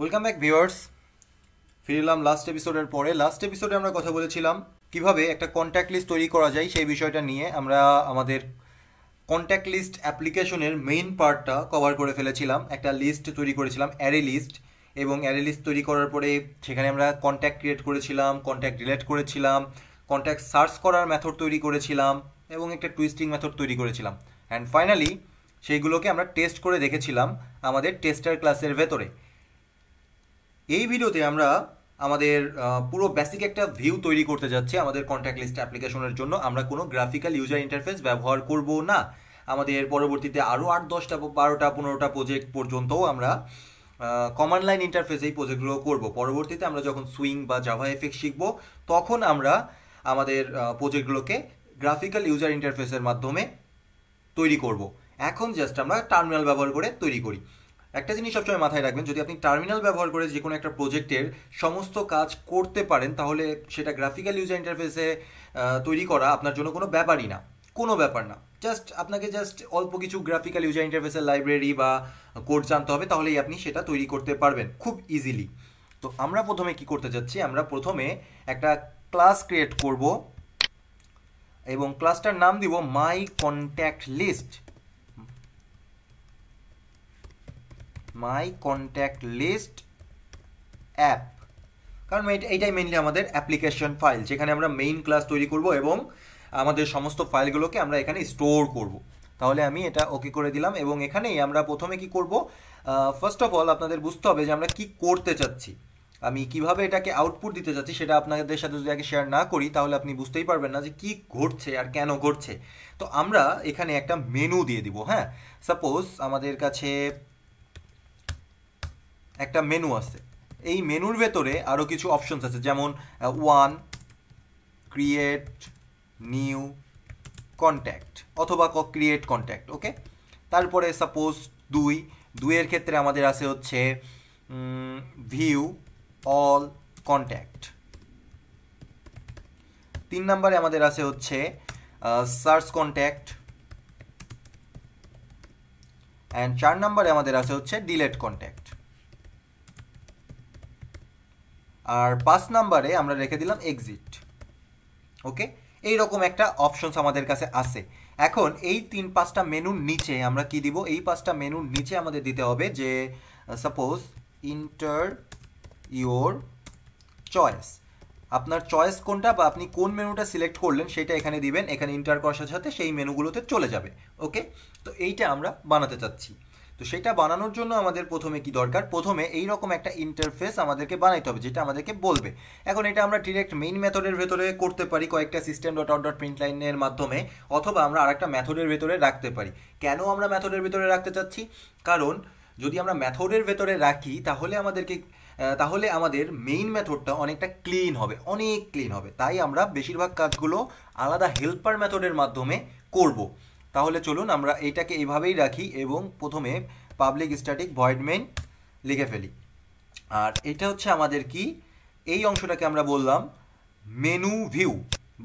Welcome back viewers ফিরলাম last এপিসোডের পরে লাস্ট এপিসোডে আমরা কথা বলেছিলাম কিভাবে একটা কন্ট্যাক্ট লিস্ট তৈরি করা যায় সেই বিষয়টা নিয়ে আমরা আমাদের কন্ট্যাক্ট লিস্ট অ্যাপ্লিকেশনের মেইন পার্টটা কভার করে ফেলেছিলাম একটা লিস্ট তৈরি করেছিলাম অ্যারে লিস্ট এবং অ্যারে লিস্ট তৈরি করার পরে সেখানে আমরা কন্ট্যাক্ট ক্রিয়েট করেছিলাম কন্ট্যাক্ট রিলেট করেছিলাম কন্ট্যাক্ট সার্চ করার মেথড তৈরি করেছিলাম এবং একটা টুইস্টিং মেথড তৈরি করেছিলাম অ্যান্ড ফাইনালি সেইগুলোকে আমরা টেস্ট করে দেখেছিলাম আমাদের টেস্টার ক্লাসের ভেতরে এই ভিডিওতে আমরা আমাদের পুরো বেসিক একটা ভিউ তৈরি করতে যাচ্ছি আমাদের কন্ট্যাক্ট লিস্ট অ্যাপ্লিকেশনের জন্য আমরা কোনো গ্রাফিক্যাল ইউজার ইন্টারফেস ব্যবহার করব না আমাদের পরবর্তীতে আরও আট দশটা বারোটা পনেরোটা প্রজেক্ট পর্যন্তও আমরা কমান্ড লাইন ইন্টারফেস এই প্রজেক্টগুলো করব পরবর্তীতে আমরা যখন সুইং বা জাভা এফেক্ট শিখব তখন আমরা আমাদের প্রজেক্টগুলোকে গ্রাফিক্যাল ইউজার ইন্টারফেসের মাধ্যমে তৈরি করব এখন জাস্ট আমরা টার্মিনাল ব্যবহার করে তৈরি করি একটা জিনিস সবসময় মাথায় রাখবেন যদি আপনি টার্মিনাল ব্যবহার করে যে কোনো একটা প্রজেক্টের সমস্ত কাজ করতে পারেন তাহলে সেটা গ্রাফিক্যাল ইউজার ইন্টারফেসে তৈরি করা আপনার জন্য কোনো ব্যাপারই না কোনো ব্যাপার না জাস্ট আপনাকে জাস্ট অল্প কিছু গ্রাফিক্যাল ইউজার ইন্টারফেসের লাইব্রেরি বা কোড জানতে হবে তাহলেই আপনি সেটা তৈরি করতে পারবেন খুব ইজিলি তো আমরা প্রথমে কি করতে যাচ্ছি আমরা প্রথমে একটা ক্লাস ক্রিয়েট করব এবং ক্লাসটার নাম দিব my contact list my contact list app কারণ এইটাই মেনলি আমাদের অ্যাপ্লিকেশন ফাইল যেখানে আমরা মেইন ক্লাস তৈরি করব এবং আমাদের সমস্ত ফাইলগুলোকে আমরা এখানে স্টোর করব। তাহলে আমি এটা ওকে করে দিলাম এবং এখানেই আমরা প্রথমে কি করব ফার্স্ট অফ অল আপনাদের বুঝতে হবে যে আমরা কি করতে চাচ্ছি আমি কিভাবে এটাকে আউটপুট দিতে চাচ্ছি সেটা আপনাদের সাথে যদি আগে শেয়ার না করি তাহলে আপনি বুঝতেই পারবেন না যে কি ঘটছে আর কেন ঘটছে তো আমরা এখানে একটা মেনু দিয়ে দিব হ্যাঁ সাপোজ আমাদের কাছে একটা মেনু আছে এই মেনুর ভেতরে আরও কিছু অপশনস আছে যেমন ওয়ান ক্রিয়েট নিউ কন্ট্যাক্ট অথবা ক্রিয়েট কন্ট্যাক্ট ওকে তারপরে সাপোজ দুই দুইয়ের ক্ষেত্রে আমাদের আছে হচ্ছে ভিউ অল কন্ট্যাক্ট তিন নম্বরে আমাদের আছে হচ্ছে সার্চ কন্ট্যাক্ট অ্যান্ড চার নম্বরে আমাদের আছে হচ্ছে ডিলেট কন্ট্যাক্ট আর পাঁচ নাম্বারে আমরা রেখে দিলাম এক্সিট ওকে এই রকম একটা অপশনস আমাদের কাছে আছে এখন এই তিন পাঁচটা মেনুর নিচে আমরা কি দিব এই পাঁচটা মেনুর নিচে আমাদের দিতে হবে যে সাপোজ ইন্টার ইউর চয়েস আপনার চয়েস কোনটা বা আপনি কোন মেনুটা সিলেক্ট করলেন সেটা এখানে দিবেন এখানে ইন্টার করার সাথে সেই মেনুগুলোতে চলে যাবে ওকে তো এইটা আমরা বানাতে চাচ্ছি তো সেটা বানানোর জন্য আমাদের প্রথমে কি দরকার প্রথমে এই রকম একটা ইন্টারফেস আমাদেরকে বানাইতে হবে যেটা আমাদেরকে বলবে এখন এটা আমরা ডিরেক্ট মেইন মেথডের ভেতরে করতে পারি কয়েকটা system dot out dot print লাইনের মাধ্যমে অথবা আমরা আরেকটা মেথডের ভেতরে রাখতে পারি কেন আমরা মেথডের ভেতরে রাখতে চাচ্ছি কারণ যদি আমরা মেথডের ভেতরে রাখি তাহলে আমাদেরকে তাহলে আমাদের মেইন মেথডটা অনেকটা ক্লিন হবে অনেক ক্লিন হবে তাই আমরা বেশিরভাগ কাজগুলো আলাদা হেল্পার মেথডের মাধ্যমে করবো তাহলে চলুন আমরা এইটাকে এইভাবেই রাখি এবং প্রথমে পাবলিক স্ট্যাটিক ভয়েড মেন লিখে ফেলি আর এটা হচ্ছে আমাদের কি এই অংশটাকে আমরা বললাম মেনু ভিউ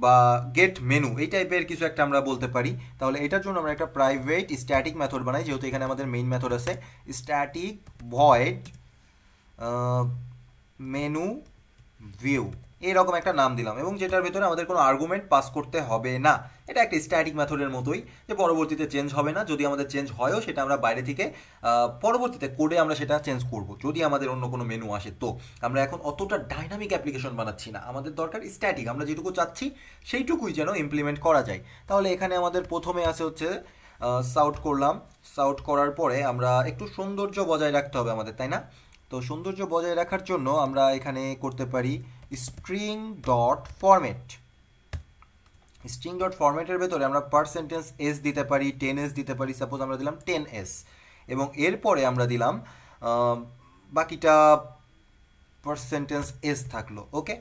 বা গেট মেনু এই টাইপের কিছু একটা আমরা বলতে পারি তাহলে এটার জন্য আমরা একটা প্রাইভেট স্ট্যাটিক মেথড বানাই যেহেতু এখানে আমাদের মেইন মেথড আছে স্ট্যাটিক ভয়েড মেনু ভিউ এরকম একটা নাম দিলাম এবং যেটার ভেতরে আমাদের কোনো আর্গুমেন্ট পাস করতে হবে না এটা একটা স্ট্যাটিক মেথডের মতোই যে পরবর্তীতে চেঞ্জ হবে না যদি আমাদের চেঞ্জ হয়ও সেটা আমরা বাইরে থেকে পরবর্তীতে কোডে আমরা সেটা চেঞ্জ করব যদি আমাদের অন্য কোনো মেনু আসে তো আমরা এখন অতটা ডাইনামিক অ্যাপ্লিকেশন বানাচ্ছি না আমাদের দরকার স্ট্যাটিক আমরা যেটুকু চাচ্ছি সেইটুকুই যেন ইমপ্লিমেন্ট করা যায় তাহলে এখানে আমাদের প্রথমে আসে হচ্ছে সাউট করলাম সাউট করার পরে আমরা একটু সৌন্দর্য বজায় রাখতে হবে আমাদের তাই না তো সৌন্দর্য বজায় রাখার জন্য আমরা এখানে করতে পারি string dot format string dot ফরম্যাটের ভেতরে আমরা পার্সেন্টেন্স এস দিতে পারি টেন এস দিতে পারি সাপোজ আমরা দিলাম টেন এস এবং এরপরে আমরা দিলাম বাকিটা পার্সেন্টেন্স এস থাকলো ওকে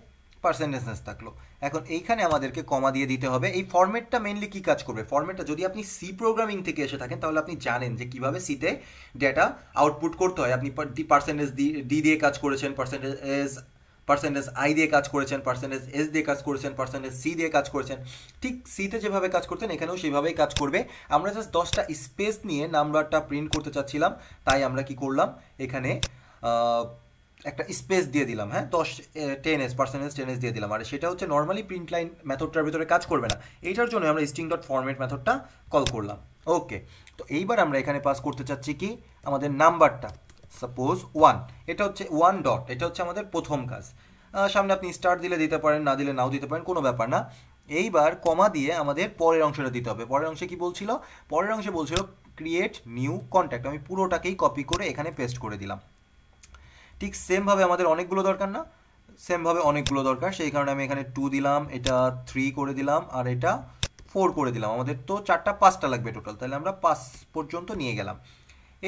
পার্সেন্টেন্স এস থাকলো এখন এইখানে আমাদেরকে কমা দিয়ে দিতে হবে এই ফর্মেটটা মেনলি কী কাজ করবে ফর্মেটটা যদি আপনি সি প্রোগ্রামিং থেকে এসে থাকেন তাহলে আপনি জানেন যে কীভাবে সিতে ডেটা আউটপুট করতে হয় আপনি পার্সেন্টেজ ডি দিয়ে কাজ করেছেন পার্সেন্টেজ পার্সেন্টেজ আই দিয়ে কাজ করেছেন পার্সেন্টেজ এস দিয়ে কাজ করেছেন পার্সেন্টেজ সি দিয়ে কাজ করেছেন ঠিক সিতে যেভাবে কাজ করতেন এখানেও সেভাবেই কাজ করবে আমরা জাস্ট দশটা স্পেস নিয়ে নাম্বারটা প্রিন্ট করতে চাচ্ছিলাম তাই আমরা কি করলাম এখানে একটা স্পেস দিয়ে দিলাম হ্যাঁ দশ ten S percentage ten S দিয়ে দিলাম আর সেটা হচ্ছে নর্মালি প্রিন্ট লাইন মেথডটার ভিতরে কাজ করবে না এইটার জন্য আমরা স্ট্রিং ডট ফরম্যাট মেথডটা কল করলাম ওকে তো এইবার আমরা এখানে পাস করতে চাচ্ছি কি আমাদের নাম্বারটা সাপোজ ওয়ান এটা হচ্ছে ওয়ান ডট এটা হচ্ছে আমাদের প্রথম কাজ সামনে আপনি স্টার্ট দিলে দিতে পারেন না দিলে নাও দিতে পারেন কোনো ব্যাপার না এইবার কমা দিয়ে আমাদের পরের অংশটা দিতে হবে পরের অংশে কি বলছিল পরের অংশে বলছিল ক্রিয়েট নিউ কন্ট্যাক্ট আমি পুরোটাকেই কপি করে এখানে পেস্ট করে দিলাম ঠিক সেমভাবে আমাদের অনেকগুলো দরকার না সেমভাবে অনেকগুলো দরকার সেই কারণে আমি এখানে টু দিলাম এটা থ্রি করে দিলাম আর এটা ফোর করে দিলাম আমাদের তো চারটা পাঁচটা লাগবে টোটাল তাহলে আমরা পাঁচ পর্যন্ত নিয়ে গেলাম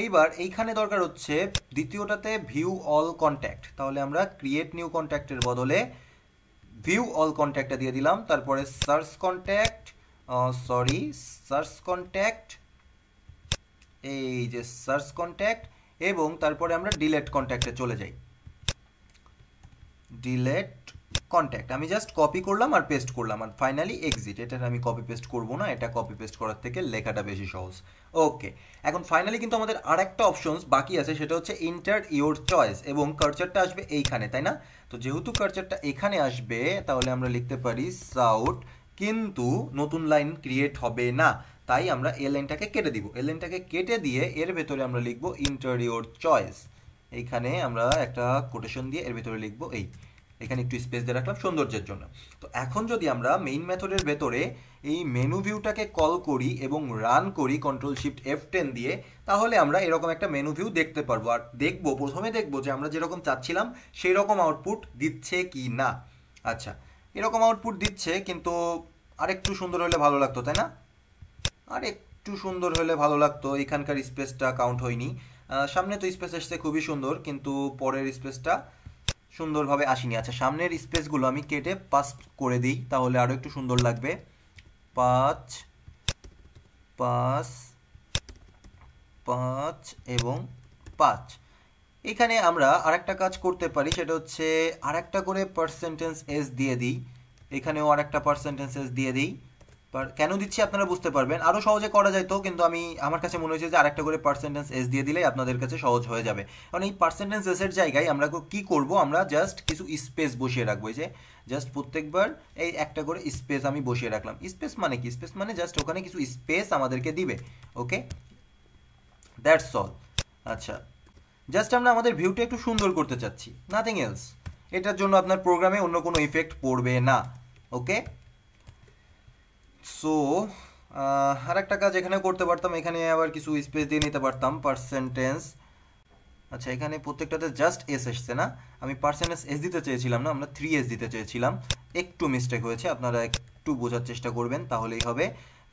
এইবার এইখানে দরকার হচ্ছে দ্বিতীয়টাতে ভিউ অল কন্ট্যাক্ট তাহলে আমরা ক্রিয়েট নিউ কন্ট্যাক্টের বদলে ভিউ অল কন্ট্যাক্টটা দিয়ে দিলাম তারপরে search contact sorry search contact এই যে সার্চ কন্ট্যাক্ট এবং তারপরে আমরা ডিলেট কন্ট্যাক্টে চলে যাই ডিলেট কন্ট্যাক্ট আমি জাস্ট কপি করলাম আর পেস্ট করলাম আর ফাইনালি এক্সিট এটা আমি কপি পেস্ট করব না এটা কপি পেস্ট করার থেকে লেখাটা বেশি সহজ ওকে এখন ফাইনালি কিন্তু আমাদের আর একটা অপশনস বাকি আছে সেটা হচ্ছে ইন্টার ইউর চয়েস এবং কার্চারটা আসবে এইখানে তাই না তো যেহেতু কার্চারটা এখানে আসবে তাহলে আমরা লিখতে পারি সাউট কিন্তু নতুন লাইন ক্রিয়েট হবে না তাই আমরা এ লাইনটাকে কেটে দিব এ লাইনটাকে কেটে দিয়ে এর ভেতরে আমরা লিখবো ইন্টার ইউর চয়েস এইখানে আমরা একটা কোটেশন দিয়ে এর ভেতরে লিখবো এই এখানে একটু স্পেস দিয়ে রাখলাম সৌন্দর্যের জন্য তো এখন যদি আমরা মেইন মেথডের ভেতরে এই মেনু ভিউটাকে কল করি এবং রান করি কন্ট্রোল শিফট এফ টেন দিয়ে তাহলে আমরা এরকম একটা মেনু ভিউ দেখতে পারবো আর দেখবো প্রথমে দেখবো যে আমরা যেরকম চাচ্ছিলাম সেই রকম আউটপুট দিচ্ছে কি না আচ্ছা এরকম আউটপুট দিচ্ছে কিন্তু আরেকটু সুন্দর হলে ভালো লাগতো তাই না আর একটু সুন্দর হলে ভালো লাগতো এখানকার স্পেসটা কাউন্ট হয়নি সামনে তো স্পেস আসছে খুবই সুন্দর কিন্তু পরের স্পেসটা সুন্দরভাবে আসেনি আচ্ছা সামনের স্পেসগুলো আমি কেটে পাস করে দিই তাহলে আরও একটু সুন্দর লাগবে পাঁচ পাঁচ পাঁচ এবং পাঁচ এখানে আমরা আরেকটা কাজ করতে পারি সেটা হচ্ছে আরেকটা করে পার্সেন্টেন্স এস দিয়ে দিই এখানেও আরেকটা পার্সেন্টেন্স এস দিয়ে দিই কেন দিচ্ছি আপনারা বুঝতে পারবেন আরও সহজে করা যায় তো কিন্তু আমি আমার কাছে মনে হয়েছে যে আরেকটা করে পার্সেন্টেন্স এস দিয়ে দিলে আপনাদের কাছে সহজ হয়ে যাবে কারণ এই পার্সেন্টেন্স এসের জায়গায় আমরা কি করব আমরা জাস্ট কিছু স্পেস বসিয়ে রাখবো যে জাস্ট প্রত্যেকবার এই একটা করে স্পেস আমি বসিয়ে রাখলাম স্পেস মানে কি স্পেস মানে জাস্ট ওখানে কিছু স্পেস আমাদেরকে দিবে ওকে দ্যাটস অল আচ্ছা জাস্ট আমরা আমাদের ভিউটা একটু সুন্দর করতে চাচ্ছি নাথিং এলস এটার জন্য আপনার প্রোগ্রামে অন্য কোনো ইফেক্ট পড়বে না ওকে সো আর একটা কাজ এখানে করতে পারতাম এখানে আবার কিছু স্পেস দিয়ে নিতে পারতাম পার্সেন্টেন্স আচ্ছা এখানে প্রত্যেকটাতে জাস্ট এস এসছে না আমি পার্সেন্টেজ এস দিতে চেয়েছিলাম না আমরা থ্রি এস দিতে চেয়েছিলাম একটু মিস্টেক হয়েছে আপনারা একটু বোঝার চেষ্টা করবেন তাহলেই হবে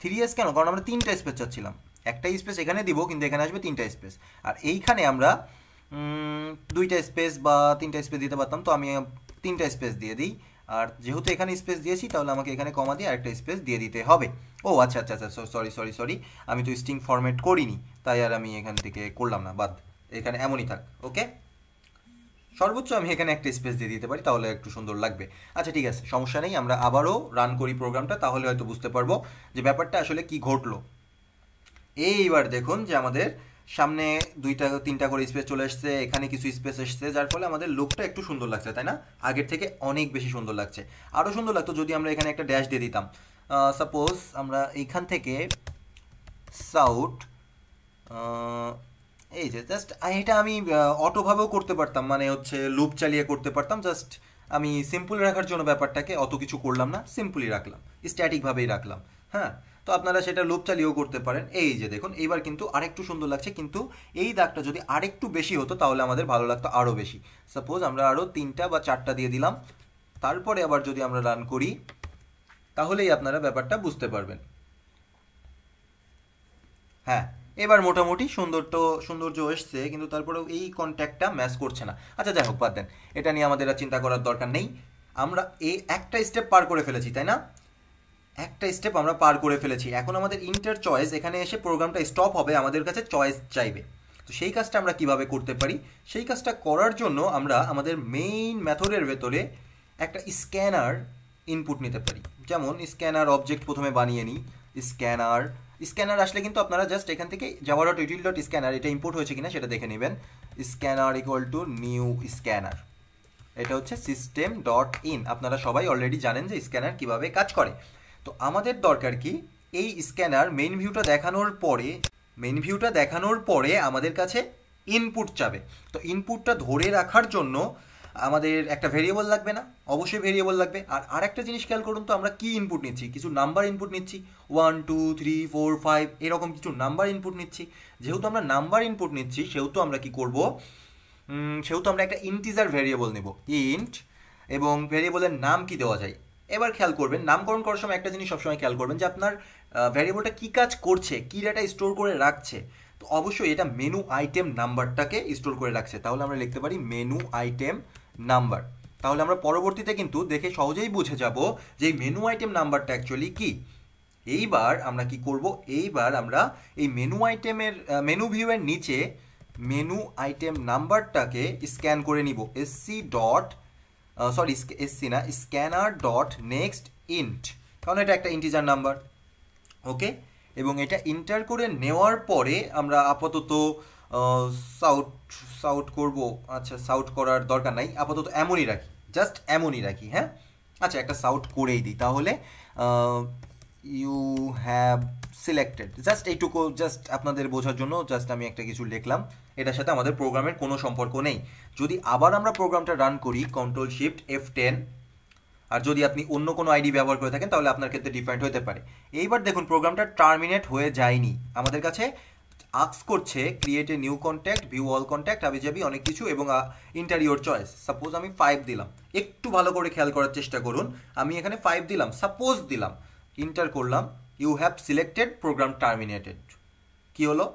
থ্রি এস কেন কারণ আমরা তিনটা স্পেস চাচ্ছিলাম একটা স্পেস এখানে দিব কিন্তু এখানে আসবে তিনটা স্পেস আর এইখানে আমরা দুইটা স্পেস বা তিনটা স্পেস দিতে পারতাম তো আমি তিনটা স্পেস দিয়ে দিই আর যেহেতু এখানে স্পেস দিয়েছি তাহলে আমাকে এখানে কমা দিয়ে আরেকটা স্পেস দিয়ে দিতে হবে ও আচ্ছা আচ্ছা আচ্ছা সরি সরি সরি আমি তো স্টিং ফরম্যাট করিনি তাই আর আমি এখান থেকে করলাম না বাদ এখানে এমনই থাক ওকে সর্বোচ্চ আমি এখানে একটা স্পেস দিয়ে দিতে পারি তাহলে একটু সুন্দর লাগবে আচ্ছা ঠিক আছে সমস্যা নেই আমরা আবারও রান করি প্রোগ্রামটা তাহলে হয়তো বুঝতে পারবো যে ব্যাপারটা আসলে কি ঘটলো এইবার দেখুন যে আমাদের সামনে দুইটা তিনটা করে স্পেস চলে এসছে এখানে কিছু স্পেস এসছে যার ফলে আমাদের লুকটা একটু সুন্দর লাগছে তাই না আগের থেকে অনেক বেশি সুন্দর লাগছে আরও সুন্দর লাগতো যদি আমরা এখানে একটা ড্যাশ দিয়ে দিতাম সাপোজ আমরা এইখান থেকে সাউথ এই যে জাস্ট এটা আমি অটোভাবেও করতে পারতাম মানে হচ্ছে লুপ চালিয়ে করতে পারতাম জাস্ট আমি সিম্পল রাখার জন্য ব্যাপারটাকে অত কিছু করলাম না সিম্পলি রাখলাম স্ট্যাটিকভাবেই রাখলাম হ্যাঁ তো আপনারা সেটা লোভ চালিয়েও করতে পারেন এই যে দেখুন এইবার কিন্তু আরেকটু সুন্দর লাগছে কিন্তু এই দাগটা যদি আরেকটু বেশি হতো তাহলে আমাদের ভালো লাগতো আরও বেশি সাপোজ আমরা আরও তিনটা বা চারটা দিয়ে দিলাম তারপরে আবার যদি আমরা রান করি তাহলেই আপনারা ব্যাপারটা বুঝতে পারবেন হ্যাঁ এবার মোটামুটি সুন্দর তো সৌন্দর্য এসছে কিন্তু তারপরেও এই কন্ট্যাক্টটা ম্যাচ করছে না আচ্ছা যাই হোক বাদ দেন এটা নিয়ে আমাদের আর চিন্তা করার দরকার নেই আমরা এই একটা স্টেপ পার করে ফেলেছি তাই না একটা স্টেপ আমরা পার করে ফেলেছি এখন আমাদের ইন্টার চয়েস এখানে এসে প্রোগ্রামটা স্টপ হবে আমাদের কাছে চয়েস চাইবে তো সেই কাজটা আমরা কিভাবে করতে পারি সেই কাজটা করার জন্য আমরা আমাদের মেইন মেথডের ভেতরে একটা স্ক্যানার ইনপুট নিতে পারি যেমন স্ক্যানার অবজেক্ট প্রথমে বানিয়ে নিই স্ক্যানার স্ক্যানার আসলে কিন্তু আপনারা জাস্ট এখান থেকে Java dot util dot scanner এটা ইম্পোর্ট হয়েছে কিনা সেটা দেখে নেবেন scanner equal to new scanner এটা হচ্ছে সিস্টেম ডট ইন আপনারা সবাই অলরেডি জানেন যে স্ক্যানার কিভাবে কাজ করে তো আমাদের দরকার কি এই স্ক্যানার মেইন ভিউটা দেখানোর পরে মেইন ভিউটা দেখানোর পরে আমাদের কাছে ইনপুট চাবে তো ইনপুটটা ধরে রাখার জন্য আমাদের একটা ভেরিয়েবল লাগবে না অবশ্যই ভেরিয়েবল লাগবে আর আরেকটা জিনিস খেয়াল করুন তো আমরা কি ইনপুট নিচ্ছি কিছু নাম্বার ইনপুট নিচ্ছি one two three four five এরকম কিছু নাম্বার ইনপুট নিচ্ছি যেহেতু আমরা নাম্বার ইনপুট নিচ্ছি সেহেতু আমরা কি করব সেহেতু আমরা একটা ইন্টিজার ভেরিয়েবল নেব ইন্ট এবং ভেরিয়েবলের নাম কি দেওয়া যায় এবার খেয়াল করবেন নামকরণ করার সময় একটা জিনিস সবসময় খেয়াল করবেন যে আপনার ভ্যারিয়েবলটা কী কাজ করছে কী ডাটা স্টোর করে রাখছে তো অবশ্যই এটা মেনু আইটেম নাম্বারটাকে স্টোর করে রাখছে তাহলে আমরা লিখতে পারি মেনু আইটেম নাম্বার তাহলে আমরা পরবর্তীতে কিন্তু দেখে সহজেই বুঝে যাব যে এই মেনু আইটেম নাম্বারটা অ্যাকচুয়ালি কী এইবার আমরা কি করব এইবার আমরা এই মেনু আইটেমের মেনু ভিউয়ের নিচে মেনু আইটেম নাম্বারটাকে স্ক্যান করে নিব এসসি ডট সরি এসসি না স্ক্যানার ডট নেক্সট ইন্ট কারণ এটা একটা ইন্টিজার নাম্বার ওকে এবং এটা ইন্টার করে নেওয়ার পরে আমরা আপাতত সাউট সাউট করব আচ্ছা সাউট করার দরকার নাই আপাতত এমনই রাখি জাস্ট এমনই রাখি হ্যাঁ আচ্ছা একটা সাউট করেই দিই তাহলে ইউ হ্যাভ সিলেক্টেড জাস্ট এইটুকু জাস্ট আপনাদের বোঝার জন্য জাস্ট আমি একটা কিছু লিখলাম এটার সাথে আমাদের প্রোগ্রামের কোনো সম্পর্ক নেই যদি আবার আমরা প্রোগ্রামটা রান করি কন্ট্রোল শিফট এফ টেন আর যদি আপনি অন্য কোনো আইডি ব্যবহার করে থাকেন তাহলে আপনার ক্ষেত্রে ডিফারেন্ট হতে পারে এইবার দেখুন প্রোগ্রামটা টার্মিনেট হয়ে যায়নি আমাদের কাছে আক্স করছে create a new contact view all contact আবি যাবি অনেক কিছু এবং ইন্টারিওর চয়েস সাপোজ আমি ফাইভ দিলাম একটু ভালো করে খেয়াল করার চেষ্টা করুন আমি এখানে ফাইভ দিলাম সাপোজ দিলাম ইন্টার করলাম you have selected program terminated কী হলো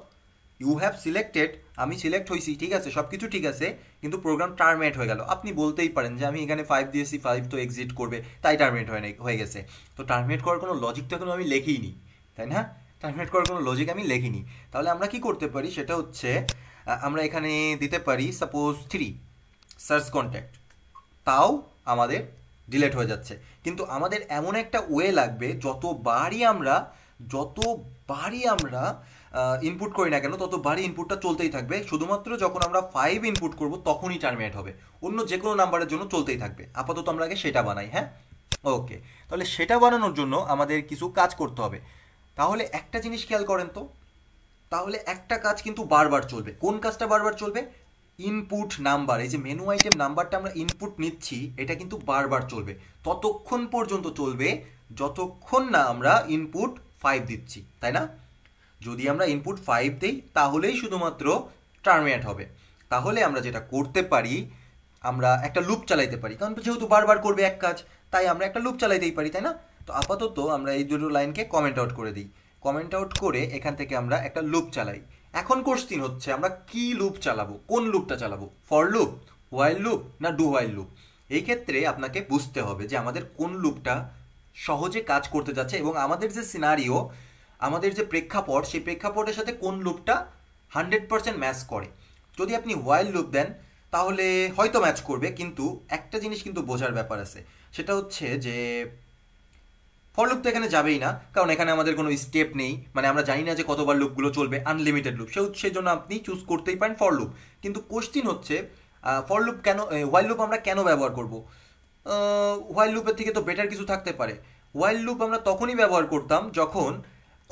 ইউ হ্যাভ সিলেক্টেড আমি সিলেক্ট হয়েছি ঠিক আছে সব কিছু ঠিক আছে কিন্তু প্রোগ্রাম টার্মিনেট হয়ে গেল আপনি বলতেই পারেন যে আমি এখানে ফাইভ দিয়েছি ফাইভ তো এক্সিট করবে তাই টার্মিনেট হয়ে হয়ে গেছে তো টার্মিনেট করার কোনো লজিক তো এখন আমি লেখিনি তাই না টার্মিনেট করার কোনো লজিক আমি লেখিনি তাহলে আমরা কি করতে পারি সেটা হচ্ছে আমরা এখানে দিতে পারি সাপোজ থ্রি সার্চ কন্ট্যাক্ট তাও আমাদের ডিলেট হয়ে যাচ্ছে কিন্তু আমাদের এমন একটা ওয়ে লাগবে যতবারই আমরা যতবারই আমরা ইনপুট করি না কেন ততবারই ইনপুটটা চলতেই থাকবে শুধুমাত্র যখন আমরা ফাইভ ইনপুট করব তখনই টার্মিনেট হবে অন্য যে কোনো নাম্বারের জন্য চলতেই থাকবে আপাতত আমরা আগে সেটা বানাই হ্যাঁ ওকে তাহলে সেটা বানানোর জন্য আমাদের কিছু কাজ করতে হবে তাহলে একটা জিনিস খেয়াল করেন তো তাহলে একটা কাজ কিন্তু বারবার চলবে কোন কাজটা বারবার চলবে ইনপুট নাম্বার এই যে মেনু আইটেম নাম্বারটা আমরা ইনপুট নিচ্ছি এটা কিন্তু বারবার চলবে ততক্ষণ পর্যন্ত চলবে যতক্ষণ না আমরা ইনপুট ফাইভ দিচ্ছি তাই না যদি আমরা ইনপুট ফাইভ দিই তাহলেই শুধুমাত্র টার্মিনেট হবে তাহলে আমরা যেটা করতে পারি আমরা একটা লুপ চালাইতে পারি কারণ যেহেতু বারবার করবে এক কাজ তাই আমরা একটা লুপ চালাইতেই পারি তাই না তো আপাতত আমরা এই দুটো লাইনকে কমেন্ট আউট করে দিই কমেন্ট আউট করে এখান থেকে আমরা একটা লুপ চালাই এখন কোশ্চিন হচ্ছে আমরা কি লুপ চালাবো কোন লুপটা চালাবো ফর লুপ হোয়াইল লুপ না ডু হোয়াইল লুপ এই ক্ষেত্রে আপনাকে বুঝতে হবে যে আমাদের কোন লুপটা সহজে কাজ করতে যাচ্ছে এবং আমাদের যে সিনারিও আমাদের যে প্রেক্ষাপট সেই প্রেক্ষাপটের সাথে কোন লুপটা হান্ড্রেড পারসেন্ট ম্যাচ করে যদি আপনি ওয়াইল্ড লুপ দেন তাহলে হয়তো ম্যাচ করবে কিন্তু একটা জিনিস কিন্তু বোঝার ব্যাপার আছে সেটা হচ্ছে যে ফর লুপ তো এখানে যাবেই না কারণ এখানে আমাদের কোনো স্টেপ নেই মানে আমরা জানি না যে কতবার লুপগুলো চলবে আনলিমিটেড লুপ সেও সেই জন্য আপনি চুজ করতেই পারেন ফর লুপ কিন্তু কোশ্চিন হচ্ছে ফর লুপ কেন ওয়াইল্ড লুপ আমরা কেন ব্যবহার করব ওয়াইল্ড লুপের থেকে তো বেটার কিছু থাকতে পারে ওয়াইল্ড লুপ আমরা তখনই ব্যবহার করতাম যখন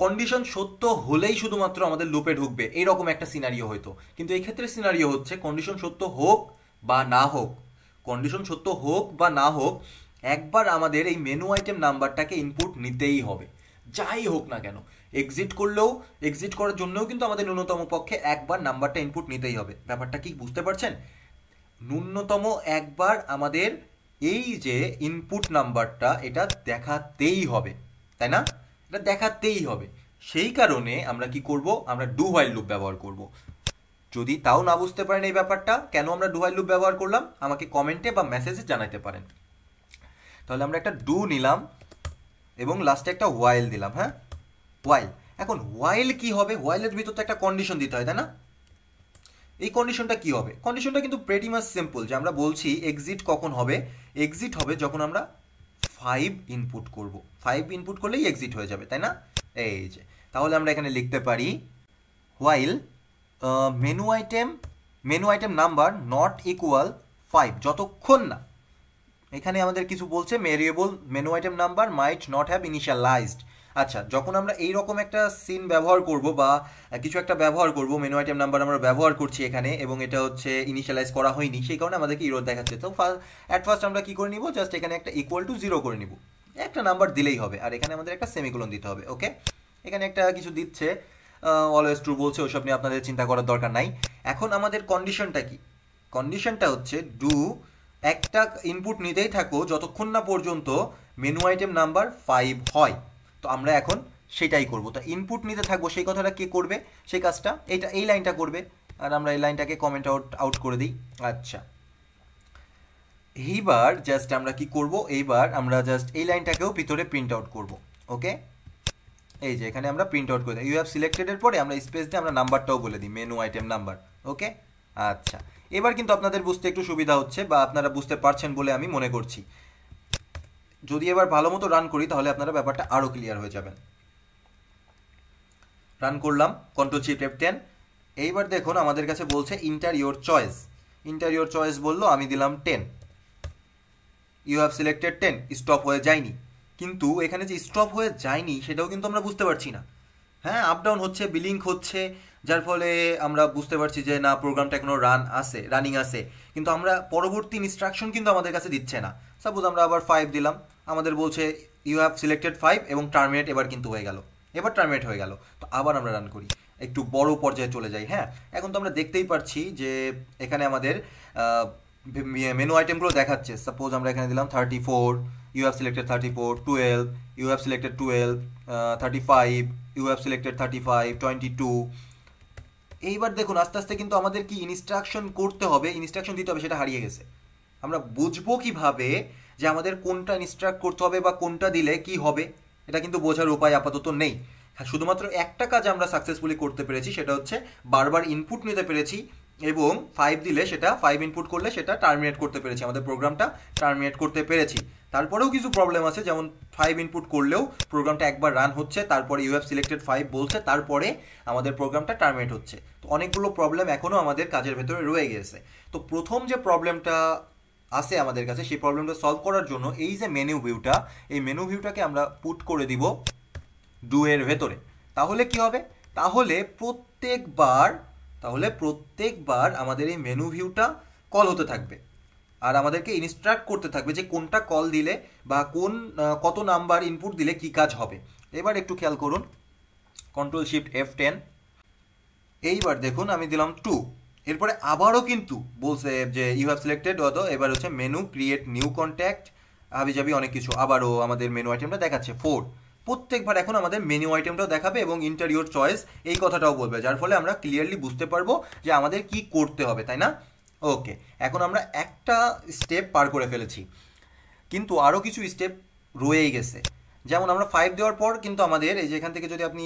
কন্ডিশন সত্য হলেই শুধুমাত্র আমাদের লুপে ঢুকবে এইরকম একটা সিনারিও হয়তো কিন্তু এই ক্ষেত্রে সিনারিও হচ্ছে কন্ডিশন সত্য হোক বা না হোক কন্ডিশন সত্য হোক বা না হোক একবার আমাদের এই মেনু আইটেম নাম্বারটাকে ইনপুট নিতেই হবে যাই হোক না কেন এক্সিট করলেও এক্সিট করার জন্যও কিন্তু আমাদের ন্যূনতম পক্ষে একবার নাম্বারটা ইনপুট নিতেই হবে ব্যাপারটা কি বুঝতে পারছেন ন্যূনতম একবার আমাদের এই যে ইনপুট নাম্বারটা এটা দেখাতেই হবে তাই না এটা দেখাতেই হবে সেই কারণে আমরা কি করব আমরা ডু হোয়াইল লুপ ব্যবহার করব যদি তাও না বুঝতে পারেন এই ব্যাপারটা কেন আমরা ডু হোয়াইল লুপ ব্যবহার করলাম আমাকে কমেন্টে বা মেসেজে জানাতে পারেন তাহলে আমরা একটা ডু নিলাম এবং লাস্টে একটা হোয়াইল দিলাম হ্যাঁ হোয়াইল এখন হোয়াইল কি হবে হোয়াইলের ভিতর তো একটা কন্ডিশন দিতে হয় তাই না এই কন্ডিশনটা কি হবে কন্ডিশনটা কিন্তু প্রেটি মাস সিম্পল যে আমরা বলছি এক্সিট কখন হবে এক্সিট হবে যখন আমরা ফাইভ ইনপুট করব ফাইভ ইনপুট করলেই এক্সিট হয়ে যাবে তাই না এই যে তাহলে আমরা এখানে লিখতে পারি while menu item menu item number not equal five যতক্ষণ না এখানে আমাদের কিছু বলছে variable menu item number might not have initialised আচ্ছা যখন আমরা এই রকম একটা সিন ব্যবহার করব বা কিছু একটা ব্যবহার করব মেনু আইটেম নাম্বার আমরা ব্যবহার করছি এখানে এবং এটা হচ্ছে ইনিশিয়ালাইজ করা হয়নি সেই কারণে আমাদেরকে ইরোর দেখাচ্ছে তো অ্যাট ফার্স্ট আমরা কি করে নিব জাস্ট এখানে একটা ইকুয়াল টু জিরো করে নিব একটা নাম্বার দিলেই হবে আর এখানে আমাদের একটা সেমিকুলন দিতে হবে ওকে এখানে একটা কিছু দিচ্ছে অলওয়েজ ট্রু বলছে ওসব নিয়ে আপনাদের চিন্তা করার দরকার নাই এখন আমাদের কন্ডিশনটা কি কন্ডিশনটা হচ্ছে ডু একটা ইনপুট নিতেই থাকো যতক্ষণ না পর্যন্ত মেনু আইটেম নাম্বার ফাইভ হয় তো আমরা এখন সেটাই করব তো ইনপুট নিতে থাকবো সেই কথাটা কে করবে সেই কাজটা এইটা এই লাইনটা করবে আর আমরা এই লাইনটাকে কমেন্ট আউট আউট করে দিই আচ্ছা এইবার জাস্ট আমরা কি করব এইবার আমরা জাস্ট এই লাইনটাকেও ভিতরে প্রিন্ট আউট করব ওকে এই যে এখানে আমরা প্রিন্ট আউট করে দিই ইউ হ্যাভ সিলেক্টেডের পরে আমরা স্পেস দিয়ে আমরা নাম্বারটাও বলে দিই মেনু আইটেম নাম্বার ওকে আচ্ছা এবার কিন্তু আপনাদের বুঝতে একটু সুবিধা হচ্ছে বা আপনারা বুঝতে পারছেন বলে আমি মনে করছি যদি এবার ভালো মতো রান করি তাহলে আপনারা ব্যাপারটা আরও ক্লিয়ার হয়ে যাবেন রান করলাম কন্ট্রোল চিপ এফ টেন এইবার দেখুন আমাদের কাছে বলছে enter your choice enter your choice বললো আমি দিলাম ten you have selected ten stop হয়ে যায়নি কিন্তু এখানে যে স্টপ হয়ে যায়নি সেটাও কিন্তু আমরা বুঝতে পারছি না হ্যাঁ আপ ডাউন হচ্ছে বিলিং হচ্ছে যার ফলে আমরা বুঝতে পারছি যে না প্রোগ্রামটা এখনো রান আছে রানিং আছে কিন্তু আমরা পরবর্তী ইনস্ট্রাকশন কিন্তু আমাদের কাছে দিচ্ছে না সাপোজ আমরা আবার ফাইভ দিলাম আমাদের বলছে ইউ হ্যাভ সিলেক্টেড ফাইভ এবং টার্মিনেট এবার কিন্তু হয়ে গেল এবার টার্মিনেট হয়ে গেল তো আবার আমরা রান করি একটু বড় পর্যায়ে চলে যাই হ্যাঁ এখন তো আমরা দেখতেই পাচ্ছি যে এখানে আমাদের মেনু আইটেমগুলো দেখাচ্ছে সাপোজ আমরা এখানে দিলাম thirty four you have selected thirty four twelve you have selected twelve thirty five you have selected thirty five twenty two এইবার দেখুন আস্তে আস্তে কিন্তু আমাদের কি ইনস্ট্রাকশন করতে হবে ইনস্ট্রাকশন দিতে হবে সেটা হারিয়ে গেছে আমরা বুঝবো কিভাবে যে আমাদের কোনটা ইনস্ট্রাক্ট করতে হবে বা কোনটা দিলে কি হবে এটা কিন্তু বোঝার উপায় আপাতত নেই হ্যাঁ, শুধুমাত্র একটা কাজ আমরা সাকসেসফুলি করতে পেরেছি সেটা হচ্ছে বারবার ইনপুট নিতে পেরেছি এবং ফাইভ দিলে সেটা ফাইভ ইনপুট করলে সেটা টার্মিনেট করতে পেরেছি আমাদের প্রোগ্রামটা টার্মিনেট করতে পেরেছি তারপরেও কিছু প্রবলেম আছে যেমন ফাইভ ইনপুট করলেও প্রোগ্রামটা একবার রান হচ্ছে তারপরে ইউ হ্যাভ সিলেক্টেড ফাইভ বলছে তারপরে আমাদের প্রোগ্রামটা টার্মিনেট হচ্ছে তো অনেকগুলো প্রবলেম এখনও আমাদের কাজের ভেতরে রয়ে গেছে তো প্রথম যে প্রবলেমটা আসে আমাদের কাছে সেই প্রবলেমটা সলভ করার জন্য এই যে মেনু ভিউটা এই মেনু ভিউটাকে আমরা পুট করে দিব ডু এর ভেতরে তাহলে কি হবে তাহলে প্রত্যেকবার তাহলে প্রত্যেকবার আমাদের এই মেনু ভিউটা কল হতে থাকবে আর আমাদেরকে ইনস্ট্রাক্ট করতে থাকবে যে কোনটা কল দিলে বা কোন কত নাম্বার ইনপুট দিলে কি কাজ হবে এবার একটু খেয়াল করুন কন্ট্রোল শিফট এফ টেন এইবার দেখুন আমি দিলাম টু এরপরে আবারও কিন্তু বলছে যে ইউ হ্যাভ সিলেক্টেড অত এবার হচ্ছে মেনু ক্রিয়েট নিউ কন্ট্যাক্ট যাবি অনেক কিছু আবারও আমাদের মেনু আইটেমটা দেখাচ্ছে ফোর প্রত্যেকবার এখন আমাদের মেনু আইটেমটাও দেখাবে এবং ইন্টারিওর চয়েস এই কথাটাও বলবে যার ফলে আমরা ক্লিয়ারলি বুঝতে পারবো যে আমাদের কি করতে হবে তাই না ওকে এখন আমরা একটা স্টেপ পার করে ফেলেছি কিন্তু আরও কিছু স্টেপ রয়েই গেছে যেমন আমরা ফাইভ দেওয়ার পর কিন্তু আমাদের এই যে এখান থেকে যদি আপনি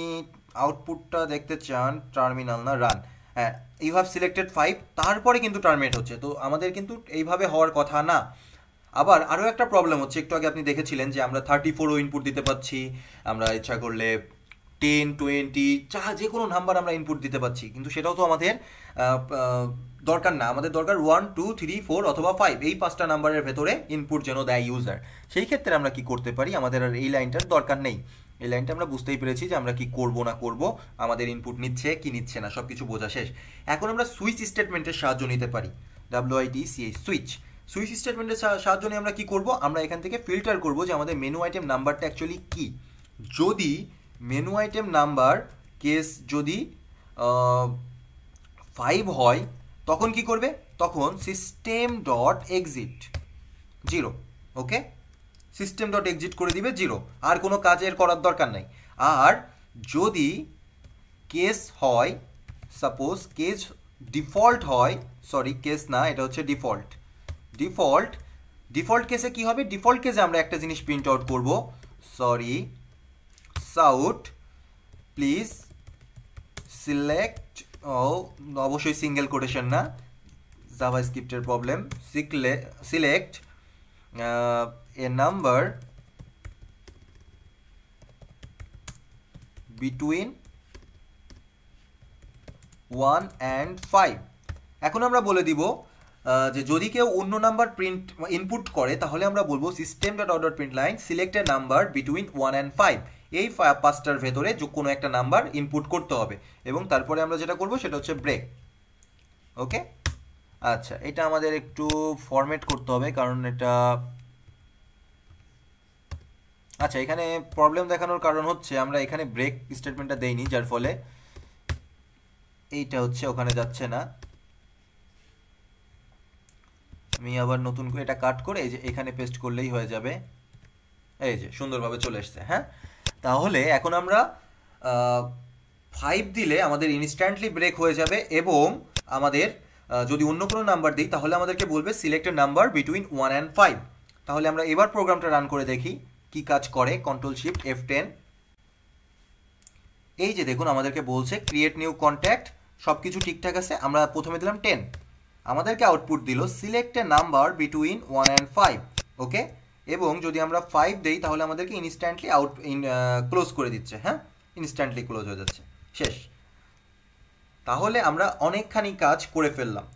আউটপুটটা দেখতে চান টার্মিনাল না রান হ্যাঁ ইউ হ্যাভ সিলেক্টেড ফাইভ তারপরে কিন্তু টার্মিনেট হচ্ছে তো আমাদের কিন্তু এইভাবে হওয়ার কথা না আবার আরও একটা প্রবলেম হচ্ছে একটু আগে আপনি দেখেছিলেন যে আমরা থার্টি ফোরও ইনপুট দিতে পাচ্ছি আমরা ইচ্ছা করলে টেন টোয়েন্টি যা যে কোনো নাম্বার আমরা ইনপুট দিতে পাচ্ছি কিন্তু সেটাও তো আমাদের দরকার না আমাদের দরকার ওয়ান টু থ্রি ফোর অথবা ফাইভ এই পাঁচটা নাম্বারের ভেতরে ইনপুট যেন দেয় ইউজার সেই ক্ষেত্রে আমরা কি করতে পারি আমাদের আর এই লাইনটার দরকার নেই এই লাইনটা আমরা বুঝতেই পেরেছি যে আমরা কি করব না করব আমাদের ইনপুট নিচ্ছে কি নিচ্ছে না সব কিছু বোঝা শেষ এখন আমরা সুইচ স্টেটমেন্টের সাহায্য নিতে পারি ডাব্লুআইটি সিএইচ সুইচ সুইচ স্টেটমেন্টের সাহায্য নিয়ে আমরা কি করব আমরা এখান থেকে ফিল্টার করব যে আমাদের মেনু আইটেম নাম্বারটা অ্যাকচুয়ালি কি যদি মেনু আইটেম নাম্বার কেস যদি ফাইভ হয় তখন কি করবে তখন system dot exit zero okay system dot exit করে দিবে জিরো আর কোনো কাজের করার দরকার নাই আর যদি কেস হয় সাপোজ কেস ডিফল্ট হয় সরি কেস না এটা হচ্ছে ডিফল্ট ডিফল্ট ডিফল্ট কেসে কি হবে ডিফল্ট কেসে আমরা একটা জিনিস প্রিন্ট আউট করব সরি সাউট প্লিজ সিলেক্ট ও অবশ্যই সিঙ্গেল কোটেশন না জাভা স্ক্রিপ্টের problem select a number between 1 and 5 এখন আমরা বলে দিব যে যদি কেউ অন্য নাম্বার প্রিন্ট ইনপুট করে তাহলে আমরা বলবো system dot order print line select a number between one and five এই পাঁচটার ভেতরে কোনো একটা নাম্বার ইনপুট করতে হবে এবং তারপরে আমরা যেটা করব সেটা হচ্ছে ব্রেক ওকে আচ্ছা এটা আমাদের একটু ফরম্যাট করতে হবে কারণ এটা আচ্ছা এখানে প্রবলেম দেখানোর কারণ হচ্ছে আমরা এখানে ব্রেক স্টেটমেন্টটা দেইনি যার ফলে এইটা হচ্ছে ওখানে যাচ্ছে না আমি আবার নতুন করে এটা কাট করে এই যে এখানে পেস্ট করলেই হয়ে যাবে এই যে সুন্দরভাবে চলে এসছে হ্যাঁ তাহলে এখন আমরা ফাইভ দিলে আমাদের ইনস্ট্যান্টলি ব্রেক হয়ে যাবে এবং আমাদের যদি অন্য কোনো নাম্বার দিই তাহলে আমাদেরকে বলবে selected number between one and five তাহলে আমরা এবার প্রোগ্রামটা রান করে দেখি কি কাজ করে কন্ট্রোল শিফট এফ টেন এই যে দেখুন আমাদেরকে বলছে ক্রিয়েট নিউ কন্ট্যাক্ট সব কিছু ঠিকঠাক আছে আমরা প্রথমে দিলাম টেন আমাদেরকে আউটপুট দিল select a number between one and five okay এবং যদি আমরা ফাইভ দিই তাহলে আমাদেরকে ইনস্ট্যান্টলি আউট ক্লোজ করে দিচ্ছে হ্যাঁ ইনস্ট্যান্টলি ক্লোজ হয়ে যাচ্ছে শেষ তাহলে আমরা অনেকখানি কাজ করে ফেললাম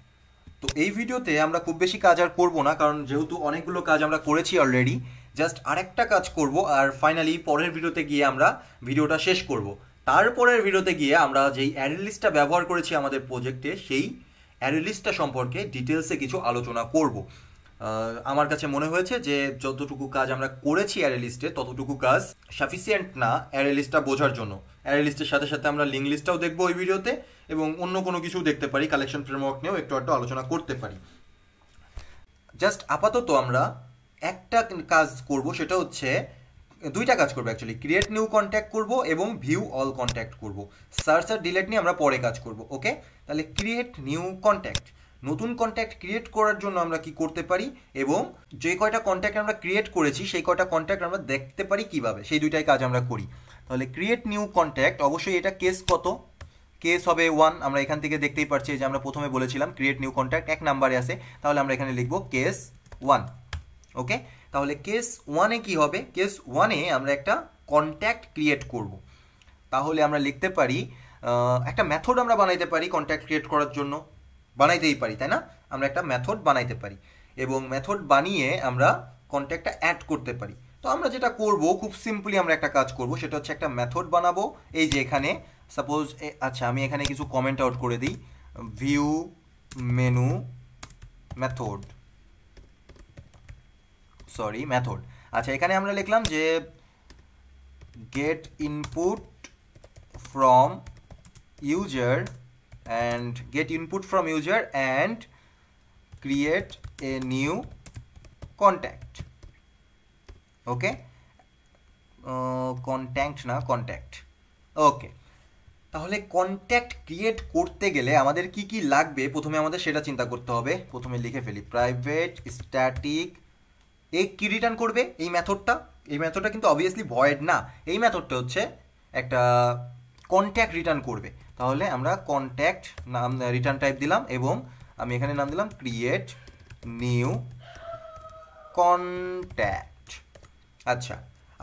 তো এই ভিডিওতে আমরা খুব বেশি কাজ আর করব না কারণ যেহেতু অনেকগুলো কাজ আমরা করেছি অলরেডি জাস্ট আরেকটা কাজ করব আর ফাইনালি পরের ভিডিওতে গিয়ে আমরা ভিডিওটা শেষ করব তারপরের ভিডিওতে গিয়ে আমরা যেই অ্যারেলিস্টটা ব্যবহার করেছি আমাদের প্রজেক্টে সেই অ্যারেলিস্টটা সম্পর্কে ডিটেলসে কিছু আলোচনা করব আমার কাছে মনে হয়েছে যে যতটুকু কাজ আমরা করেছি অ্যারেলিস্টে ততটুকু কাজ সাফিসিয়েন্ট না অ্যারেলিস্টটা বোঝার জন্য অ্যারেলিস্টের সাথে সাথে আমরা লিঙ্ক লিস্টটাও দেখবো ওই ভিডিওতে এবং অন্য কোনো কিছু দেখতে পারি কালেকশন ফ্রেমওয়ার্ক নিয়েও একটু একটু আলোচনা করতে পারি জাস্ট আপাতত আমরা একটা কাজ করব সেটা হচ্ছে দুইটা কাজ করবো অ্যাকচুয়ালি ক্রিয়েট নিউ কন্ট্যাক্ট করব এবং ভিউ অল কন্ট্যাক্ট করব সার্চ আর ডিলেট নিয়ে আমরা পরে কাজ করব ওকে তাহলে ক্রিয়েট নিউ কন্ট্যাক্ট নতুন কন্ট্যাক্ট ক্রিয়েট করার জন্য আমরা কি করতে পারি এবং যে কয়টা কন্ট্যাক্ট আমরা ক্রিয়েট করেছি সেই কয়টা কন্ট্যাক্ট আমরা দেখতে পারি কিভাবে সেই দুইটাই কাজ আমরা করি তাহলে ক্রিয়েট নিউ কন্ট্যাক্ট অবশ্যই এটা কেস কত কেস হবে ওয়ান আমরা এখান থেকে দেখতেই পারছি যে আমরা প্রথমে বলেছিলাম ক্রিয়েট নিউ কন্ট্যাক্ট এক নাম্বারে আছে তাহলে আমরা এখানে লিখব কেস ওয়ান ওকে তাহলে কেস ওয়ানে কি হবে কেস ওয়ানে আমরা একটা কন্ট্যাক্ট ক্রিয়েট করব। তাহলে আমরা লিখতে পারি একটা মেথড আমরা বানাইতে পারি কন্ট্যাক্ট ক্রিয়েট করার জন্য বানাইতেই পারি তাই না আমরা একটা মেথড বানাইতে পারি এবং মেথড বানিয়ে আমরা কন্ট্যাক্টটা অ্যাড করতে পারি তো আমরা যেটা করব খুব সিম্পলি আমরা একটা কাজ করব সেটা হচ্ছে একটা মেথড বানাবো এই যে এখানে সাপোজ আচ্ছা আমি এখানে কিছু কমেন্ট আউট করে দিই view menu method sorry method আচ্ছা এখানে আমরা লিখলাম যে get input from user and get input from user and create a new contact okay contact না কন্ট্যাক্ট ওকে তাহলে কন্ট্যাক্ট ক্রিয়েট করতে গেলে আমাদের কি কি লাগবে প্রথমে আমাদের সেটা চিন্তা করতে হবে প্রথমে লিখে ফেলি প্রাইভেট স্ট্যাটিক এ কী রিটার্ন করবে এই মেথডটা এই মেথডটা কিন্তু অবভিয়াসলি ভয়েড না এই মেথডটা হচ্ছে একটা কন্ট্যাক্ট রিটার্ন করবে তাহলে আমরা কন্ট্যাক্ট নাম রিটার্ন টাইপ দিলাম এবং আমি এখানে নাম দিলাম ক্রিয়েট নিউ কন্ট্যাক্ট আচ্ছা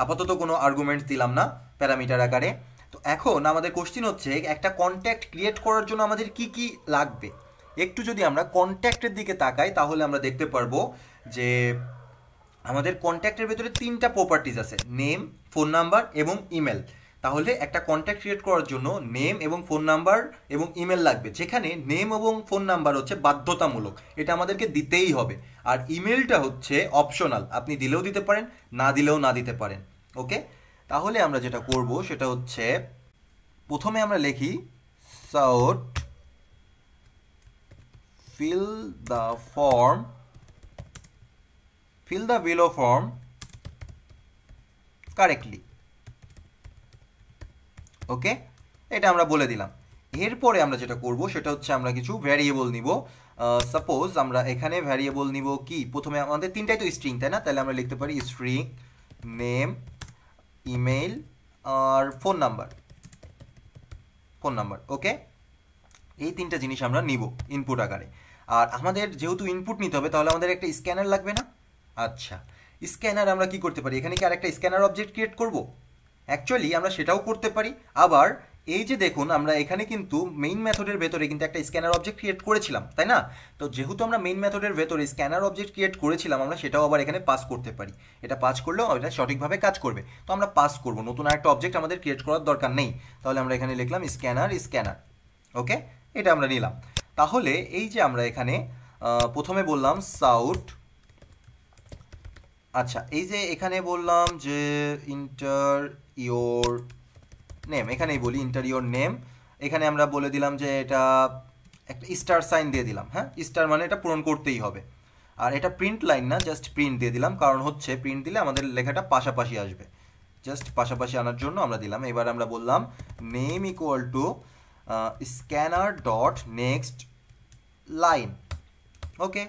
আপাতত কোনো আর্গুমেন্ট দিলাম না প্যারামিটার আকারে তো এখন আমাদের কোশ্চিন হচ্ছে একটা কন্ট্যাক্ট ক্রিয়েট করার জন্য আমাদের কি কি লাগবে একটু যদি আমরা কন্ট্যাক্টের দিকে তাকাই তাহলে আমরা দেখতে পারবো যে আমাদের কন্ট্যাক্টের ভেতরে তিনটা প্রপার্টিজ আছে নেম ফোন নাম্বার এবং ইমেল তাহলে একটা কন্ট্যাক্ট ক্রিয়েট করার জন্য নেম এবং ফোন নাম্বার এবং ইমেল লাগবে যেখানে নেম এবং ফোন নাম্বার হচ্ছে বাধ্যতামূলক এটা আমাদেরকে দিতেই হবে আর ইমেলটা হচ্ছে অপশনাল আপনি দিলেও দিতে পারেন না দিলেও না দিতে পারেন ওকে তাহলে আমরা যেটা করব সেটা হচ্ছে প্রথমে আমরা লিখি sout fill the form fill the below form correctly okay এটা আমরা বলে দিলাম এরপরে আমরা যেটা করব সেটা হচ্ছে আমরা কিছু ভ্যারিয়েবল নিব সাপোজ আমরা এখানে ভ্যারিয়েবল নিব কি প্রথমে আমাদের তিনটাই তো স্ট্রিং তাই না তাহলে আমরা লিখতে পারি স্ট্রিং নেম ইমেইল আর phone number phone number okay এই তিনটা জিনিস আমরা নিব ইনপুট আকারে আর আমাদের যেহেতু ইনপুট নিতে হবে তাহলে আমাদের একটা স্ক্যানার লাগবে না আচ্ছা স্ক্যানার আমরা কি করতে পারি এখানে কি আরেকটা স্ক্যানার অবজেক্ট ক্রিয়েট করব অ্যাকচুয়ালি আমরা সেটাও করতে পারি আবার এই যে দেখুন আমরা এখানে কিন্তু মেইন মেথডের ভেতরে কিন্তু একটা স্ক্যানার অবজেক্ট ক্রিয়েট করেছিলাম তাই না তো যেহেতু আমরা মেইন মেথডের ভেতরে স্ক্যানার অবজেক্ট ক্রিয়েট করেছিলাম আমরা সেটাও আবার এখানে পাস করতে পারি এটা পাস করলেও এটা সঠিকভাবে কাজ করবে তো আমরা পাস করব নতুন একটা অবজেক্ট আমাদের ক্রিয়েট করার দরকার নেই তাহলে আমরা এখানে লিখলাম স্ক্যানার স্ক্যানার ওকে এটা আমরা নিলাম তাহলে এই যে আমরা এখানে প্রথমে বললাম সাউথ আচ্ছা এই যে এখানে বললাম যে ইন্টার ইয়োর নেম এখানেই বলি ইন্টার ইয়োর নেম এখানে আমরা বলে দিলাম যে এটা একটা স্টার সাইন দিয়ে দিলাম হ্যাঁ স্টার মানে এটা পূরণ করতেই হবে আর এটা প্রিন্ট লাইন না জাস্ট প্রিন্ট দিয়ে দিলাম কারণ হচ্ছে প্রিন্ট দিলে আমাদের লেখাটা পাশাপাশি আসবে জাস্ট পাশাপাশি আনার জন্য আমরা দিলাম এবার আমরা বললাম name equal to scanner dot next line okay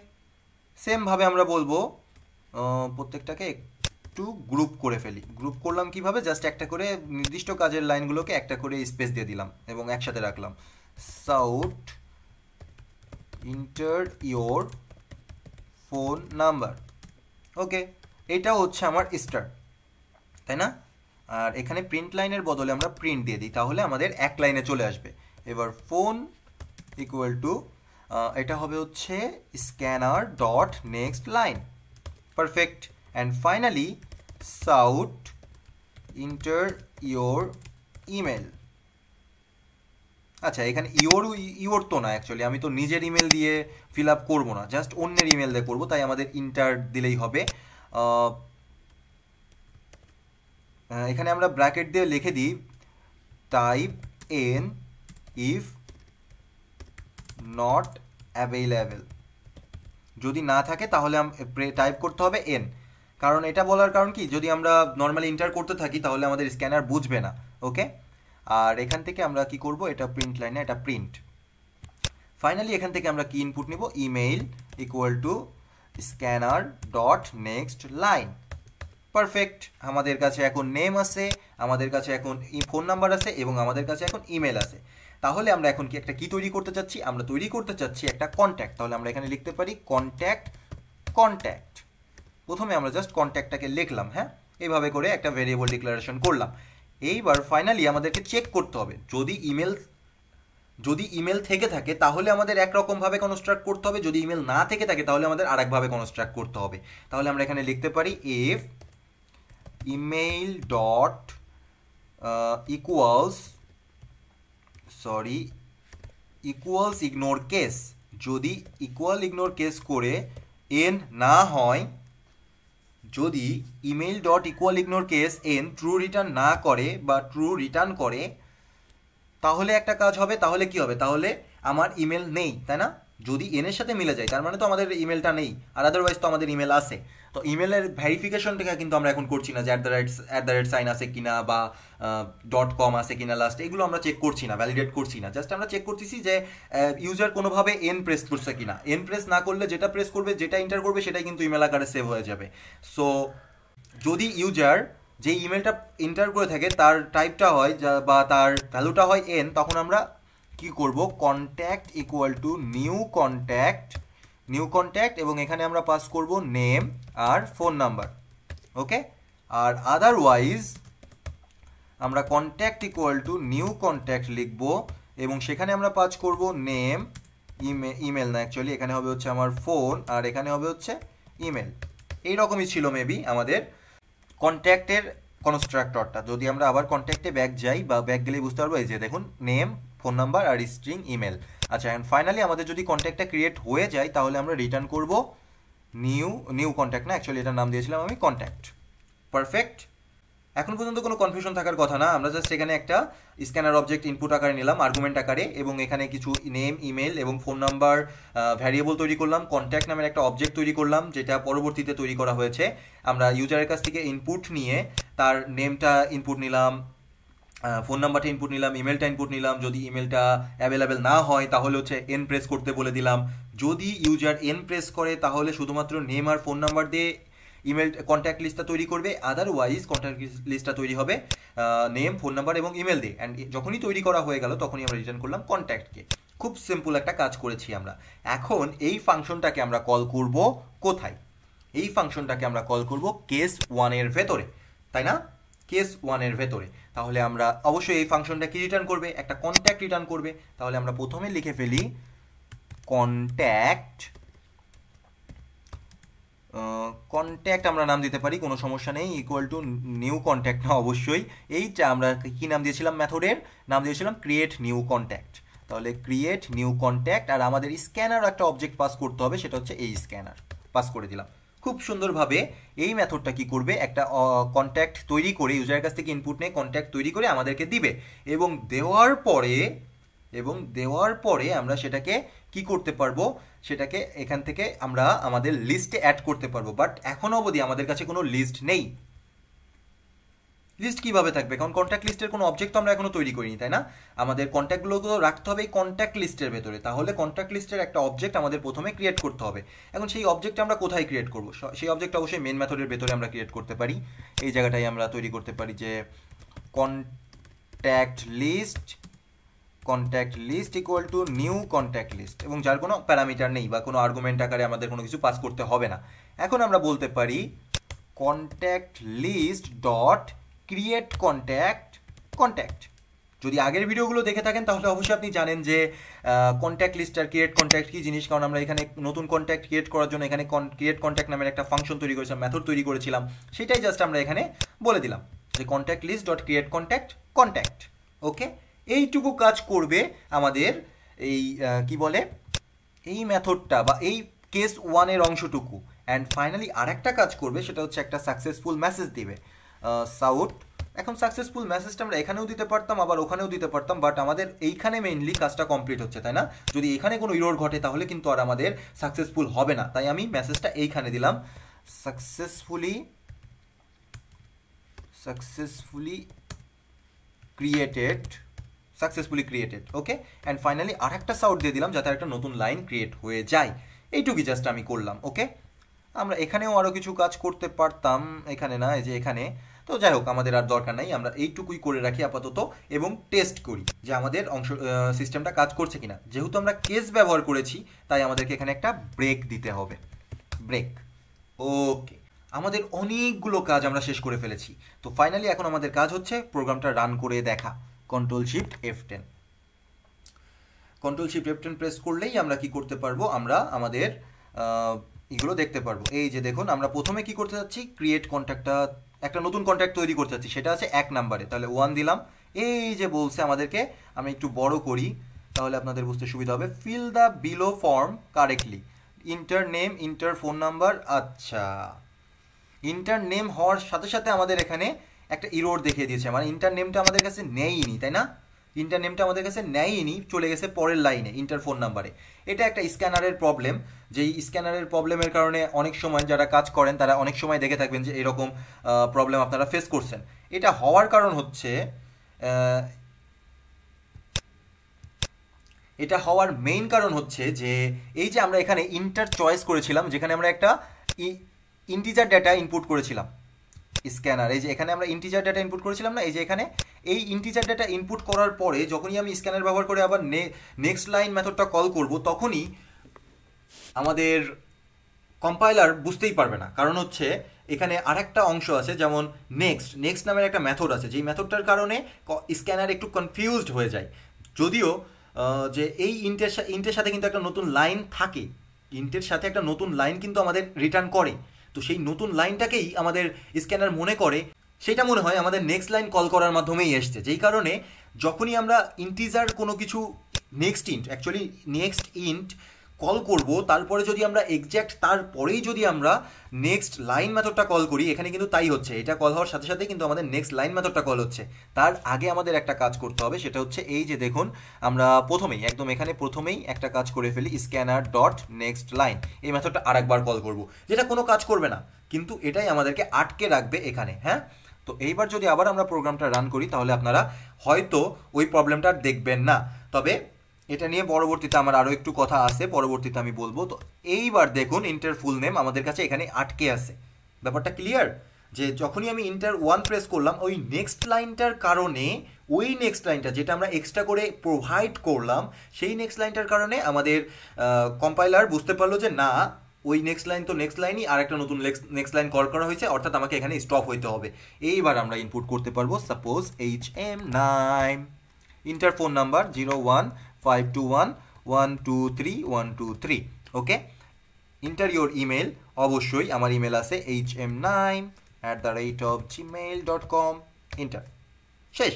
সেমভাবে আমরা বলবো প্রত্যেকটাকে একটু গ্রুপ করে ফেলি গ্রুপ করলাম কিভাবে জাস্ট একটা করে নির্দিষ্ট কাজের লাইনগুলোকে একটা করে স্পেস দিয়ে দিলাম এবং একসাথে রাখলাম sout enter your phone number okay এটা হচ্ছে আমার স্টার তাই না আর এখানে প্রিন্ট লাইনের বদলে আমরা প্রিন্ট দিয়ে দিই তাহলে আমাদের এক লাইনে চলে আসবে এবার ফোন ইকুয়াল টু এটা হবে হচ্ছে scanner dot next line perfect and finally shout enter your email আচ্ছা এখানে ইওর ইওর তো না অ্যাকচুয়ালি আমি তো নিজের ইমেল দিয়ে ফিল আপ করবো না জাস্ট অন্যের ইমেল দিয়ে করবো তাই আমাদের ইন্টার দিলেই হবে এখানে আমরা ব্র্যাকেট দিয়ে লিখে দিই type N if not available যদি না থাকে তাহলে টাইপ করতে হবে এন কারণ এটা বলার কারণ কি যদি আমরা নর্মালি ইন্টার করতে থাকি তাহলে আমাদের স্ক্যানার বুঝবে না ওকে আর এখান থেকে আমরা কি করব এটা প্রিন্ট লাইনে এটা প্রিন্ট ফাইনালি এখান থেকে আমরা কি ইনপুট নিব email equal to scanner dot next line perfect আমাদের কাছে এখন নেম আছে আমাদের কাছে এখন ফোন নাম্বার আছে এবং আমাদের কাছে এখন ইমেল আছে তাহলে আমরা এখন কি একটা কি তৈরি করতে চাচ্ছি আমরা তৈরি করতে চাচ্ছি একটা কন্ট্যাক্ট তাহলে আমরা এখানে লিখতে পারি কন্ট্যাক্ট কন্ট্যাক্ট প্রথমে আমরা জাস্ট কন্ট্যাক্টটাকে লিখলাম হ্যাঁ এইভাবে করে একটা ভেরিয়েবল ডিক্লারেশন করলাম এইবার ফাইনালি আমাদেরকে চেক করতে হবে যদি ইমেল যদি ইমেল থেকে থাকে তাহলে আমাদের একরকমভাবে কনস্ট্রাক্ট করতে হবে যদি ইমেল না থেকে থাকে তাহলে আমাদের আরেকভাবে কনস্ট্রাক্ট করতে হবে তাহলে আমরা এখানে লিখতে পারি if email dot equals sorry equals ignore case যদি ইকুয়াল ইগনোর কেস করে এন না হয় যদি email dot equal ignore case N true return না করে বা ট্রু রিটার্ন করে তাহলে একটা কাজ হবে তাহলে কি হবে তাহলে আমার ইমেল নেই তাই না যদি এনের সাথে মিলে যায় তার মানে তো আমাদের ইমেলটা নেই আর আদারওয়াইজ তো আমাদের ইমেল আছে তো ইমেলের ভ্যারিফিকেশনটা কিন্তু আমরা এখন করছি না যে at the rate at the rate sign আছে কিনা বা ডট কম আছে কিনা লাস্ট এগুলো আমরা চেক করছি না ভ্যালিডেট করছি না জাস্ট আমরা চেক করতেছি যে ইউজার কোনোভাবে এন প্রেস করছে কিনা এন প্রেস না করলে যেটা প্রেস করবে যেটা এন্টার করবে সেটাই কিন্তু ইমেল আকারে সেভ হয়ে যাবে সো যদি ইউজার যে ইমেলটা এন্টার করে থাকে তার টাইপটা হয় বা তার ভ্যালুটা হয় এন তখন আমরা কি করব contact equal to new contact new contact এবং এখানে আমরা পাস করব নেম আর ফোন নাম্বার ওকে আর আদারওয়াইজ আমরা contact equal to new contact লিখব এবং সেখানে আমরা পাস করব নেম ইমে ইমেল না অ্যাকচুয়ালি এখানে হবে হচ্ছে আমার ফোন আর এখানে হবে হচ্ছে ইমেল এই রকমই ছিল মেবি আমাদের কন্ট্যাক্টের কনস্ট্রাক্টরটা যদি আমরা আবার কন্ট্যাক্টে ব্যাক যাই বা ব্যাক গেলেই বুঝতে পারবো এই যে দেখুন নেম ফোন নাম্বার আর স্ট্রিং ইমেল আচ্ছা অ্যান্ড ফাইনালি আমাদের যদি কন্ট্যাক্টটা ক্রিয়েট হয়ে যায় তাহলে আমরা রিটার্ন করব নিউ নিউ কন্ট্যাক্ট না অ্যাকচুয়ালি এটার নাম দিয়েছিলাম আমি কন্ট্যাক্ট পারফেক্ট এখন পর্যন্ত কোনো কনফিউশন থাকার কথা না আমরা জাস্ট এখানে একটা স্ক্যানার অবজেক্ট ইনপুট আকারে নিলাম আর্গুমেন্ট আকারে এবং এখানে কিছু নেম ইমেল এবং ফোন নাম্বার ভ্যারিয়েবল তৈরি করলাম কন্ট্যাক্ট নামের একটা অবজেক্ট তৈরি করলাম যেটা পরবর্তীতে তৈরি করা হয়েছে আমরা ইউজারের কাছ থেকে ইনপুট নিয়ে তার নেমটা ইনপুট নিলাম ফোন নাম্বারটা ইনপুট নিলাম ইমেলটা ইনপুট নিলাম যদি ইমেলটা অ্যাভেলেবেল না হয় তাহলে হচ্ছে এন প্রেস করতে বলে দিলাম যদি ইউজার এন প্রেস করে তাহলে শুধুমাত্র নেম আর ফোন নাম্বার দিয়ে ইমেল কন্ট্যাক্ট লিস্টটা তৈরি করবে আদারওয়াইজ কন্ট্যাক্ট লিস্টটা তৈরি হবে নেম ফোন নাম্বার এবং ইমেল দিয়ে অ্যান্ড যখনই তৈরি করা হয়ে গেল তখনই আমরা রিটার্ন করলাম কন্ট্যাক্টকে খুব সিম্পল একটা কাজ করেছি আমরা এখন এই ফাংশনটাকে আমরা কল করব কোথায় এই ফাংশনটাকে আমরা কল করব কেস ওয়ানের ভেতরে তাই না কেস ওয়ানের ভেতরে তাহলে আমরা অবশ্যই এই ফাংশনটা কি রিটার্ন করবে একটা কন্ট্যাক্ট রিটার্ন করবে তাহলে আমরা প্রথমে লিখে ফেলি কন্ট্যাক্ট কন্ট্যাক্ট আমরা নাম দিতে পারি কোনো সমস্যা নেই ইকুয়াল টু নিউ কন্ট্যাক্ট না অবশ্যই এইটা আমরা কি নাম দিয়েছিলাম ম্যাথডের নাম দিয়েছিলাম ক্রিয়েট নিউ কন্ট্যাক্ট তাহলে ক্রিয়েট নিউ কন্ট্যাক্ট আর আমাদের স্ক্যানার একটা অবজেক্ট পাস করতে হবে সেটা হচ্ছে এই স্ক্যানার পাস করে দিলাম খুব সুন্দরভাবে এই মেথডটা কি করবে একটা কন্ট্যাক্ট তৈরি করে ইউজারের কাছ থেকে ইনপুট নিয়ে কন্ট্যাক্ট তৈরি করে আমাদেরকে দিবে এবং দেওয়ার পরে এবং দেওয়ার পরে আমরা সেটাকে কি করতে পারবো সেটাকে এখান থেকে আমরা আমাদের লিস্টে অ্যাড করতে পারবো বাট এখনও অবধি আমাদের কাছে কোনো লিস্ট নেই লিস্ট কীভাবে থাকবে কারণ কন্ট্যাক্ট লিস্টের কোনো অবজেক্ট আমরা এখনও তৈরি করিনি তাই না আমাদের কন্ট্যাক্টগুলো রাখতে হবে এই কন্ট্যাক্ট লিস্টের ভেতরে তাহলে কন্ট্যাক্ট লিস্টের একটা অবজেক্ট আমাদের প্রথমে ক্রিয়েট করতে হবে এখন সেই অবজেক্ট আমরা কোথায় ক্রিয়েট করব সেই অবজেক্ট অবশ্যই মেন মেথডের ভেতরে আমরা ক্রিয়েট করতে পারি এই জায়গাটাই আমরা তৈরি করতে পারি যে contact list contact list equal to new contact list এবং যার কোনো প্যারামিটার নেই বা কোনো আর্গুমেন্ট আকারে আমাদের কোনো কিছু পাস করতে হবে না এখন আমরা বলতে পারি contact list dot create contact contact যদি আগের ভিডিওগুলো দেখে থাকেন তাহলে অবশ্যই আপনি জানেন যে কন্ট্যাক্ট লিস্ট আর ক্রিয়েট কন্ট্যাক্ট কী জিনিস কারণ আমরা এখানে নতুন কন্ট্যাক্ট ক্রিয়েট করার জন্য এখানে ক্রিয়েট কন্ট্যাক্ট নামের একটা ফাংশন তৈরি করেছিলাম মেথড তৈরি করেছিলাম সেটাই জাস্ট আমরা এখানে বলে দিলাম যে contact list dot create contact contact okay এইটুকু কাজ করবে আমাদের এই কি বলে এই মেথডটা বা এই কেস ওয়ানের অংশটুকু অ্যান্ড ফাইনালি আরেকটা কাজ করবে সেটা হচ্ছে একটা সাকসেসফুল মেসেজ দেবে সাউথ এখন সাকসেসফুল মেসেজটা আমরা এখানেও দিতে পারতাম আবার ওখানেও দিতে পারতাম বাট আমাদের এইখানে মেইনলি কাজটা কমপ্লিট হচ্ছে তাই না যদি এখানে কোনো ইরোর ঘটে তাহলে কিন্তু আর আমাদের সাকসেসফুল হবে না তাই আমি মেসেজটা এইখানে দিলাম successfully successfully created successfully created okay and finally আর একটা সাউট দিয়ে দিলাম যাতে একটা নতুন লাইন ক্রিয়েট হয়ে যায় এইটুকুই জাস্ট আমি করলাম ওকে আমরা এখানেও আরও কিছু কাজ করতে পারতাম এখানে না এই যে এখানে তো যাই হোক আমাদের আর দরকার নাই আমরা এইটুকুই করে রাখি আপাতত এবং টেস্ট করি যে আমাদের অংশ সিস্টেমটা কাজ করছে কিনা যেহেতু আমরা কেস ব্যবহার করেছি তাই আমাদেরকে এখানে একটা ব্রেক দিতে হবে ব্রেক ওকে আমাদের অনেকগুলো কাজ আমরা শেষ করে ফেলেছি তো ফাইনালি এখন আমাদের কাজ হচ্ছে প্রোগ্রামটা রান করে দেখা control shift F ten control shift F ten press করলেই আমরা কি করতে পারবো আমরা আমাদের এগুলো দেখতে পারবো এই যে দেখুন আমরা প্রথমে কি করতে যাচ্ছি ক্রিয়েট কন্ট্যাক্টটা একটা নতুন কন্ট্যাক্ট তৈরি করতে চাচ্ছি সেটা আছে এক নাম্বারে তাহলে ওয়ান দিলাম এই যে বলছে আমাদেরকে আমি একটু বড় করি তাহলে আপনাদের বুঝতে সুবিধা হবে fill the below form correctly enter name enter phone number আচ্ছা ইন্টার নেম হওয়ার সাথে সাথে আমাদের এখানে একটা ইরোড দেখিয়ে দিয়েছে মানে ইন্টার নেমটা আমাদের কাছে নেয়নি তাই না ইন্টার নেমটা আমাদের কাছে নেয়নি চলে গেছে পরের লাইনে ইন্টার ফোন নাম্বারে এটা একটা স্ক্যানারের প্রবলেম যে স্ক্যানারের প্রবলেমের কারণে অনেক সময় যারা কাজ করেন তারা অনেক সময় দেখে থাকবেন যে এরকম প্রবলেম আপনারা ফেস করছেন এটা হওয়ার কারণ হচ্ছে এটা হওয়ার মেইন কারণ হচ্ছে যে এই যে আমরা এখানে ইন্টার চয়েস করেছিলাম যেখানে আমরা একটা ইন্টিজার ডেটা ইনপুট করেছিলাম স্ক্যানার এই যে এখানে আমরা ইন্টিজার ডেটা ইনপুট করেছিলাম না এই যে এখানে এই ইন্টিজার ডেটা ইনপুট করার পরে যখনই আমি স্ক্যানার ব্যবহার করে আবার নেক্সট লাইন মেথডটা কল করব তখনই আমাদের কম্পাইলার বুঝতেই পারবে না কারণ হচ্ছে এখানে আরেকটা অংশ আছে যেমন নেক্সট নেক্সট নামের একটা মেথড আছে যেই মেথডটার কারণে স্ক্যানার একটু কনফিউজড হয়ে যায় যদিও যে এই ইন্টের ইন্টের সাথে কিন্তু একটা নতুন লাইন থাকে ইন্টের সাথে একটা নতুন লাইন কিন্তু আমাদের রিটার্ন করে তো সেই নতুন লাইনটাকেই আমাদের স্ক্যানার মনে করে সেটা মনে হয় আমাদের নেক্সট লাইন কল করার মাধ্যমেই এসছে যেই কারণে যখনই আমরা ইন্টিজার কোনো কিছু next int actually next int call করব তারপরে যদি আমরা এক্স্যাক্ট তারপরেই যদি আমরা নেক্সট লাইন মেথডটা কল করি এখানে কিন্তু তাই হচ্ছে এটা কল হওয়ার সাথে সাথে কিন্তু আমাদের নেক্সট লাইন মেথডটা কল হচ্ছে তার আগে আমাদের একটা কাজ করতে হবে সেটা হচ্ছে এই যে দেখুন আমরা প্রথমেই একদম এখানে প্রথমেই একটা কাজ করে ফেলি স্ক্যানার ডট নেক্সট লাইন এই মেথডটা আর একবার কল করব যেটা কোনো কাজ করবে না কিন্তু এটাই আমাদেরকে আটকে রাখবে এখানে হ্যাঁ তো এইবার যদি আবার আমরা প্রোগ্রামটা রান করি তাহলে আপনারা হয়তো ওই প্রবলেমটা দেখবেন না তবে এটা নিয়ে পরবর্তীতে আমার আরও একটু কথা আছে পরবর্তীতে আমি বলবো তো এইবার দেখুন ইন্টার ফুল নেম আমাদের কাছে এখানে আটকে আছে ব্যাপারটা ক্লিয়ার যে যখনই আমি ইন্টার ওয়ান প্রেস করলাম ওই নেক্সট লাইনটার কারণে ওই নেক্সট লাইনটা যেটা আমরা এক্সট্রা করে প্রোভাইড করলাম সেই নেক্সট লাইনটার কারণে আমাদের কম্পাইলার বুঝতে পারলো যে না ওই নেক্সট লাইন তো নেক্সট লাইনই আর একটা নতুন নেক্সট লাইন কল করা হয়েছে অর্থাৎ আমাকে এখানে স্টপ হইতে হবে এইবার আমরা ইনপুট করতে পারবো suppose H M nine enter phone number zero one 5 to 1 1 2 3 1 2 3 okay enter your email অবশ্যই আমার ইমেল আছে H M nine at the rate of Gmail dot com enter শেষ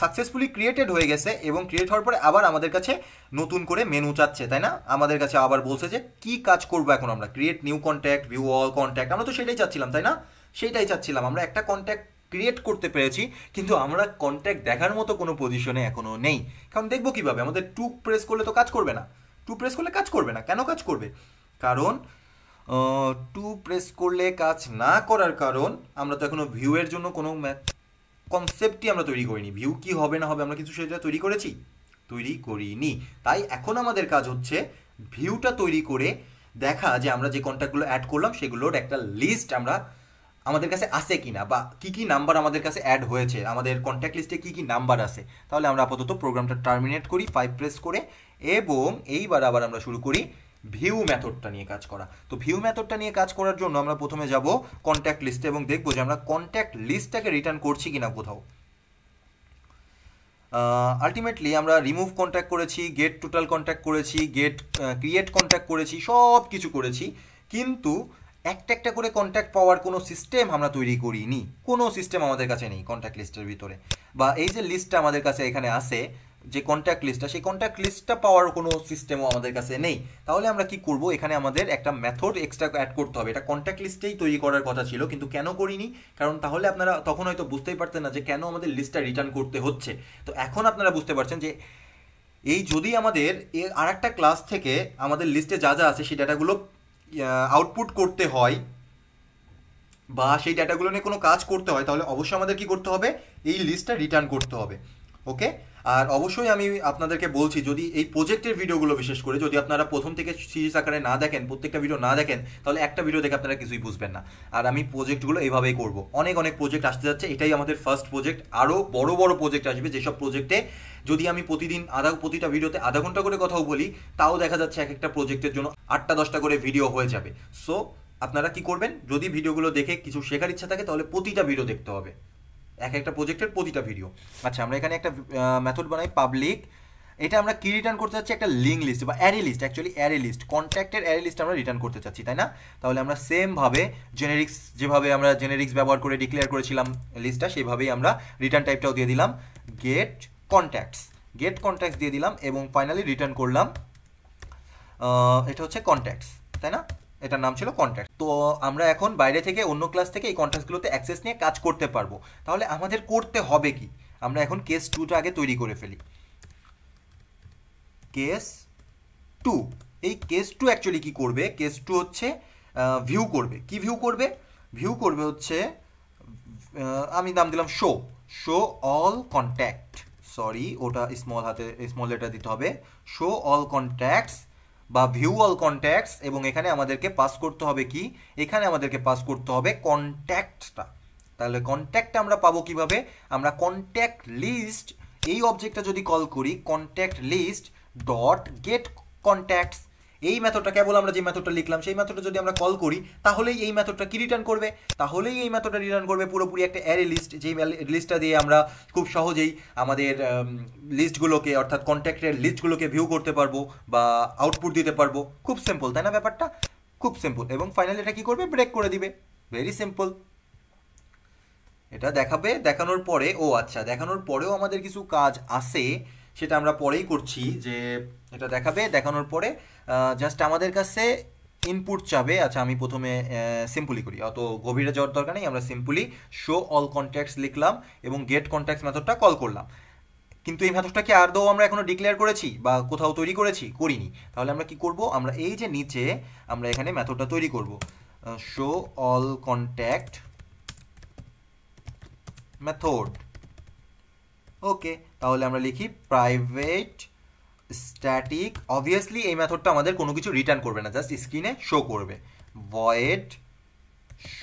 সাকসেসফুলি ক্রিয়েটেড হয়ে গেছে এবং ক্রিয়েট হওয়ার পরে আবার আমাদের কাছে নতুন করে মেনু চাচ্ছে তাই না আমাদের কাছে আবার বলছে যে কি কাজ করবো এখন আমরা create new contact view all contact আমরা তো সেটাই চাচ্ছিলাম তাই না সেটাই চাচ্ছিলাম আমরা একটা কন্ট্যাক্ট ক্রিয়েট করতে পেরেছি কিন্তু আমরা কন্ট্যাক্ট দেখার মতো কোনো পজিশনে এখনও নেই কারণ দেখবো কীভাবে আমাদের টু প্রেস করলে তো কাজ করবে না টু প্রেস করলে কাজ করবে না কেন কাজ করবে কারণ টু প্রেস করলে কাজ না করার কারণ আমরা তো এখনও ভিউয়ের জন্য কোনো কনসেপ্টই আমরা তৈরি করিনি ভিউ কি হবে না হবে আমরা কিছু সেটা তৈরি করেছি তৈরি করিনি তাই এখন আমাদের কাজ হচ্ছে ভিউটা তৈরি করে দেখা যে আমরা যে কন্ট্যাক্টগুলো অ্যাড করলাম সেগুলোর একটা লিস্ট আমরা আমাদের কাছে আছে কি না বা কী কী নাম্বার আমাদের কাছে অ্যাড হয়েছে আমাদের কন্ট্যাক্ট লিস্টে কী কী নাম্বার আছে তাহলে আমরা আপাতত প্রোগ্রামটা টার্মিনেট করি ফাইভ প্রেস করে এবং এইবার আবার আমরা শুরু করি ভিউ মেথডটা নিয়ে কাজ করা তো ভিউ মেথডটা নিয়ে কাজ করার জন্য আমরা প্রথমে যাব কন্ট্যাক্ট লিস্টে এবং দেখবো যে আমরা কন্ট্যাক্ট লিস্টটাকে রিটার্ন করছি কিনা কোথাও আলটিমেটলি আমরা রিমুভ কন্ট্যাক্ট করেছি গেট টোটাল কন্ট্যাক্ট করেছি গেট ক্রিয়েট কন্ট্যাক্ট করেছি সব কিছু করেছি কিন্তু একটা একটা করে কন্ট্যাক্ট পাওয়ার কোনো সিস্টেম আমরা তৈরি করিনি কোনো সিস্টেম আমাদের কাছে নেই কন্ট্যাক্ট লিস্টের ভিতরে বা এই যে লিস্টটা আমাদের কাছে এখানে আসে যে কন্ট্যাক্ট লিস্টটা সেই কন্ট্যাক্ট লিস্টটা পাওয়ার কোনো সিস্টেমও আমাদের কাছে নেই তাহলে আমরা কি করব এখানে আমাদের একটা মেথড এক্সট্রা অ্যাড করতে হবে এটা কন্ট্যাক্ট লিস্টেই তৈরি করার কথা ছিল কিন্তু কেন করিনি কারণ তাহলে আপনারা তখন হয়তো বুঝতেই পারতেন না যে কেন আমাদের লিস্টটা রিটার্ন করতে হচ্ছে তো এখন আপনারা বুঝতে পারছেন যে এই যদি আমাদের আর একটা ক্লাস থেকে আমাদের লিস্টে যা যা আছে সেই ডাটাগুলো আউটপুট করতে হয় বা সেই ডেটাগুলো নিয়ে কোনো কাজ করতে হয় তাহলে অবশ্যই আমাদের কি করতে হবে এই লিস্টটা রিটার্ন করতে হবে ওকে আর অবশ্যই আমি আপনাদেরকে বলছি যদি এই প্রজেক্টের ভিডিওগুলো বিশেষ করে যদি আপনারা প্রথম থেকে সিরিজ আকারে না দেখেন প্রত্যেকটা ভিডিও না দেখেন তাহলে একটা ভিডিও দেখে আপনারা কিছুই বুঝবেন না আর আমি প্রজেক্টগুলো এভাবেই করব অনেক অনেক প্রজেক্ট আসতে যাচ্ছে এটাই আমাদের ফার্স্ট প্রজেক্ট আরও বড় বড় প্রজেক্ট আসবে যেসব প্রজেক্টে যদি আমি প্রতিদিন আধা প্রতিটা ভিডিওতে আধা ঘন্টা করে কথাও বলি তাও দেখা যাচ্ছে এক একটা প্রজেক্টের জন্য আটটা দশটা করে ভিডিও হয়ে যাবে সো আপনারা কি করবেন যদি ভিডিওগুলো দেখে কিছু শেখার ইচ্ছা থাকে তাহলে প্রতিটা ভিডিও দেখতে হবে এক একটা প্রজেক্টের প্রতিটা ভিডিও আচ্ছা আমরা এখানে একটা মেথড বানাই পাবলিক এটা আমরা কি রিটার্ন করতে চাচ্ছি একটা লিঙ্ক লিস্ট বা array list actually array list কন্ট্যাক্টের অ্যারি লিস্ট আমরা রিটার্ন করতে চাচ্ছি তাই না তাহলে আমরা সেমভাবে জেনেরিক্স যেভাবে আমরা জেনেরিক্স ব্যবহার করে ডিক্লেয়ার করেছিলাম লিস্টটা সেভাবেই আমরা রিটার্ন টাইপটাও দিয়ে দিলাম গেট কন্ট্যাক্টস গেট কন্ট্যাক্টস দিয়ে দিলাম এবং ফাইনালি রিটার্ন করলাম এটা হচ্ছে কন্ট্যাক্টস তাই না এটার নাম ছিল কন্ট্রাক্ট তো আমরা এখন বাইরে থেকে অন্য ক্লাস থেকে এই কন্ট্রাক্টগুলোতে অ্যাক্সেস নিয়ে কাজ করতে পারবো তাহলে আমাদের করতে হবে কি আমরা এখন কেস টুটা আগে তৈরি করে ফেলি কেস টু এই কেস টু অ্যাকচুয়ালি কী করবে কেস টু হচ্ছে ভিউ করবে কি ভিউ করবে ভিউ করবে হচ্ছে আমি নাম দিলাম show show all contact sorry ওটা স্মল হাতে স্মল লেটার দিতে হবে শো অল কন্ট্যাক্টস বা ভিউ অল কন্ট্যাক্টস এবং এখানে আমাদেরকে পাস করতে হবে কি এখানে আমাদেরকে পাস করতে হবে কন্ট্যাক্টটা তাহলে কন্ট্যাক্টটা আমরা পাবো কিভাবে আমরা কন্ট্যাক্ট লিস্ট এই অবজেক্টটা যদি কল করি contact list dot get contacts এই মেথডটা কেবল আমরা যে মেথডটা লিখলাম সেই মেথডটা যদি আমরা কল করি তাহলেই এই মেথডটা কি রিটার্ন করবে তাহলেই এই মেথডটা রিটার্ন করবে পুরোপুরি একটা অ্যারে লিস্ট যেই লিস্টটা দিয়ে আমরা খুব সহজেই আমাদের লিস্টগুলোকে অর্থাৎ কন্ট্যাক্টের লিস্টগুলোকে ভিউ করতে পারবো বা আউটপুট দিতে পারবো খুব সিম্পল তাই না ব্যাপারটা খুব সিম্পল এবং ফাইনালি এটা কি করবে ব্রেক করে দিবে ভেরি সিম্পল এটা দেখাবে দেখানোর পরে ও আচ্ছা দেখানোর পরেও আমাদের কিছু কাজ আছে সেটা আমরা পরেই করছি যে এটা দেখাবে দেখানোর পরে জাস্ট আমাদের কাছে ইনপুট চাবে আচ্ছা আমি প্রথমে সিম্পলি করি অত গভীরে যাওয়ার দরকার নেই আমরা সিম্পলি শো অল কন্ট্যাক্টস লিখলাম এবং গেট কন্ট্যাক্টস মেথডটা কল করলাম কিন্তু এই মেথডটা কি দৌ আমরা এখনো ডিক্লেয়ার করেছি বা কোথাও তৈরি করেছি করিনি তাহলে আমরা কি করব আমরা এই যে নিচে আমরা এখানে মেথডটা তৈরি করব show all contact method okay তাহলে আমরা লিখি প্রাইভেট স্ট্যাটিক অবভিয়াসলি এই মেথডটা আমাদের কোনো কিছু রিটার্ন করবে না জাস্ট স্ক্রিনে শো করবে ভয়েড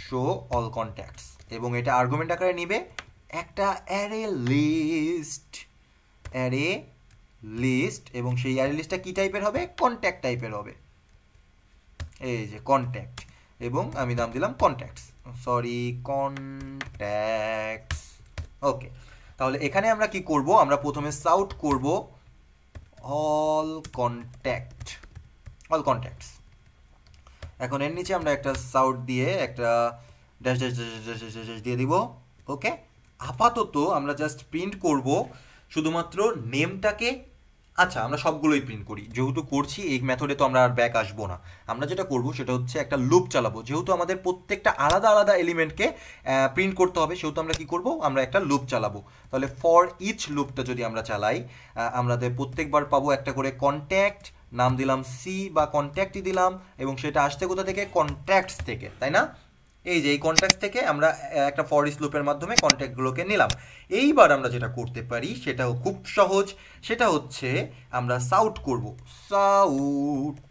শো অল কন্ট্যাক্টস এবং এটা আর্গুমেন্ট আকারে নিবে একটা অ্যারে লিস্ট অ্যারে লিস্ট এবং সেই অ্যারে লিস্টটা কী টাইপের হবে কন্ট্যাক্ট টাইপের হবে এই যে কন্ট্যাক্ট এবং আমি নাম দিলাম কন্ট্যাক্টস সরি কন্ট্যাক্টস ওকে তাহলে এখানে আমরা কি করব আমরা প্রথমে সাউট করব all contact all contacts এখন এর নিচে আমরা একটা সাউট দিয়ে একটা ড্যাশ ড্যাশ ড্যাশ দিয়ে দিব ওকে আপাতত আমরা জাস্ট প্রিন্ট করব শুধুমাত্র নেমটাকে আচ্ছা আমরা সবগুলোই প্রিন্ট করি যেহেতু করছি এই মেথডে তো আমরা আর ব্যাক আসবো না আমরা যেটা করব সেটা হচ্ছে একটা লুপ চালাবো যেহেতু আমাদের প্রত্যেকটা আলাদা আলাদা এলিমেন্টকে প্রিন্ট করতে হবে সেহেতু আমরা কি করব আমরা একটা লুপ চালাবো তাহলে ফর ইচ লুপটা যদি আমরা চালাই আমাদের প্রত্যেকবার পাবো একটা করে কন্ট্যাক্ট নাম দিলাম সি বা কন্ট্যাক্টই দিলাম এবং সেটা আসতে কোথা থেকে কন্ট্যাক্টস থেকে তাই না এই যে এই কন্ট্যাক্ট থেকে আমরা একটা ফরেস্ট লুপের মাধ্যমে কন্ট্যাক্টগুলোকে নিলাম এইবার আমরা যেটা করতে পারি সেটাও খুব সহজ সেটা হচ্ছে আমরা সাউট করব সাউট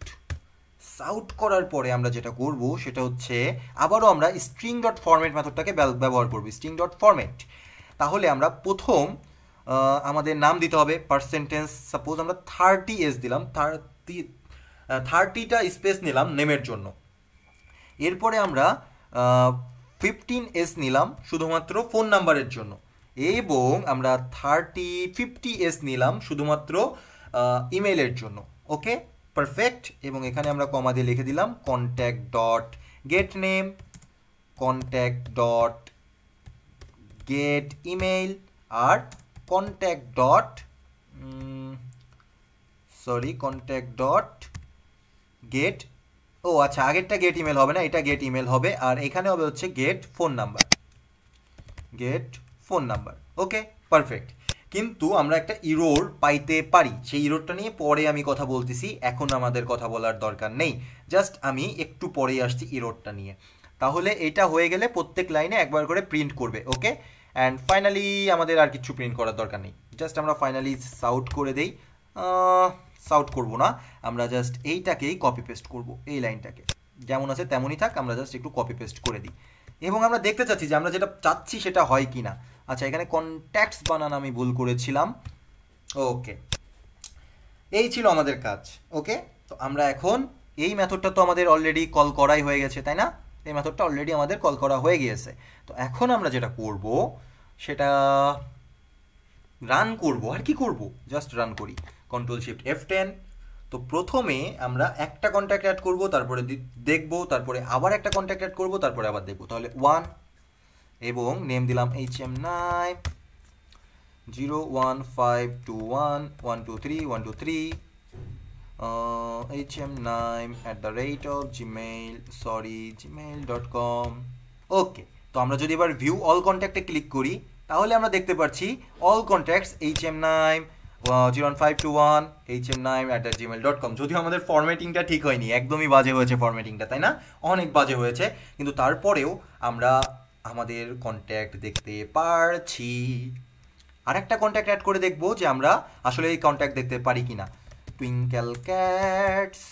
সাউট করার পরে আমরা যেটা করব সেটা হচ্ছে আবারও আমরা স্ট্রিং ডট ফরম্যাট মেথডটাকে ব্যবহার করব স্ট্রিং ডট ফরম্যাট তাহলে আমরা প্রথম আমাদের নাম দিতে হবে পার্সেন্টেন্স সাপোজ আমরা থার্টি এস দিলাম থার্টি থার্টিটা স্পেস নিলাম নেমের জন্য এরপরে আমরা ফিফটিন এস নিলাম শুধুমাত্র ফোন নাম্বারের জন্য এবং আমরা থার্টি ফিফটি এস নিলাম শুধুমাত্র ইমেলের জন্য ওকে পারফেক্ট এবং এখানে আমরা কমা দিয়ে লিখে দিলাম contact dot get name contact dot get email আর contact dot sorry contact dot get ও আচ্ছা আগেরটা গেট ইমেল হবে না এটা গেট ইমেল হবে আর এখানে হবে হচ্ছে get phone number get phone number okay perfect কিন্তু আমরা একটা ইরোর পাইতে পারি সেই ইরোরটা নিয়ে পরে আমি কথা বলতেছি এখন আমাদের কথা বলার দরকার নেই জাস্ট আমি একটু পরেই আসছি ইরোরটা নিয়ে তাহলে এটা হয়ে গেলে প্রত্যেক লাইনে একবার করে প্রিন্ট করবে ওকে অ্যান্ড ফাইনালি আমাদের আর কিছু প্রিন্ট করার দরকার নেই জাস্ট আমরা ফাইনালি সাউট করে দেই সাউট করব না আমরা জাস্ট এইটাকেই কপি পেস্ট করব এই লাইনটাকে যেমন আছে তেমনই থাক আমরা জাস্ট একটু কপি পেস্ট করে দিই এবং আমরা দেখতে চাচ্ছি যে আমরা যেটা চাচ্ছি সেটা হয় কি না আচ্ছা এখানে কন্ট্যাক্টস বানান আমি ভুল করেছিলাম ওকে এই ছিল আমাদের কাজ ওকে তো আমরা এখন এই মেথডটা তো আমাদের অলরেডি কল করাই হয়ে গেছে তাই না এই মেথডটা অলরেডি আমাদের কল করা হয়ে গিয়েছে তো এখন আমরা যেটা করব সেটা রান করব আর কি করব জাস্ট রান করি কন্ট্রোল শিফট এফ টেন তো প্রথমে আমরা একটা কন্ট্যাক্ট অ্যাড করব তারপরে দেখব তারপরে আবার একটা কন্ট্যাক্ট অ্যাড করব তারপরে আবার দেখব তাহলে ওয়ান এবং নেম দিলাম H M nine zero one five two one one two three one two three H M nine at the rate of Gmail sorry Gmail dot com okay তো আমরা যদি এবার ভিউ অল কন্ট্যাক্টে ক্লিক করি তাহলে আমরা দেখতে পাচ্ছি all contacts H M nine zero one five two one H M nine at Gmail dot com যদিও আমাদের ফরম্যাটিংটা ঠিক হয়নি একদমই বাজে হয়েছে ফরম্যাটিংটা তাই না অনেক বাজে হয়েছে কিন্তু তারপরেও আমরা আমাদের কন্ট্যাক্ট দেখতে পারছি আর একটা কন্ট্যাক্ট অ্যাড করে দেখবো যে আমরা আসলে এই কন্ট্যাক্ট দেখতে পারি কি না twinkle cats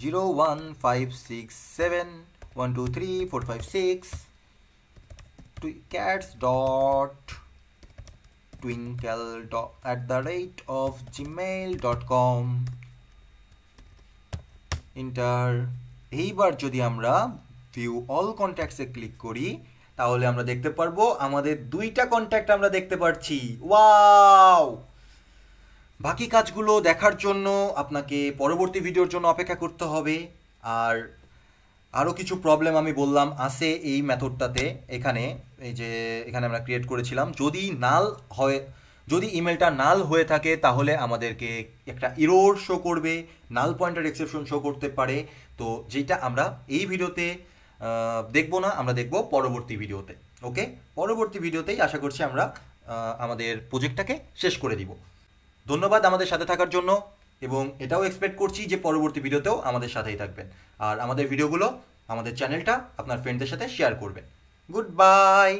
zero one five six seven one two three four five six টুই cats dot twinkle dot at the rate of gmail.com enter এইবার যদি আমরা ভিউ অল কন্ট্যাক্টসে ক্লিক করি তাহলে আমরা দেখতে পারবো আমাদের দুইটা কন্ট্যাক্ট আমরা দেখতে পাচ্ছি ওয়াও বাকি কাজগুলো দেখার জন্য আপনাকে পরবর্তী ভিডিওর জন্য অপেক্ষা করতে হবে আর আরও কিছু প্রবলেম আমি বললাম আসে এই মেথডটাতে এখানে এই যে এখানে আমরা ক্রিয়েট করেছিলাম যদি নাল হয় যদি ইমেলটা নাল হয়ে থাকে তাহলে আমাদেরকে একটা ইরোর শো করবে নাল পয়েন্টার এক্সেপশন শো করতে পারে তো যেটা আমরা এই ভিডিওতে দেখবো না আমরা দেখব পরবর্তী ভিডিওতে ওকে পরবর্তী ভিডিওতেই আশা করছি আমরা আমাদের প্রজেক্টটাকে শেষ করে দিব ধন্যবাদ আমাদের সাথে থাকার জন্য এবং এটাও এক্সপেক্ট করছি যে পরবর্তী ভিডিওতেও আমাদের সাথেই থাকবেন আর আমাদের ভিডিওগুলো আমাদের চ্যানেলটা আপনার ফ্রেন্ডদের সাথে শেয়ার করবেন গুড বাই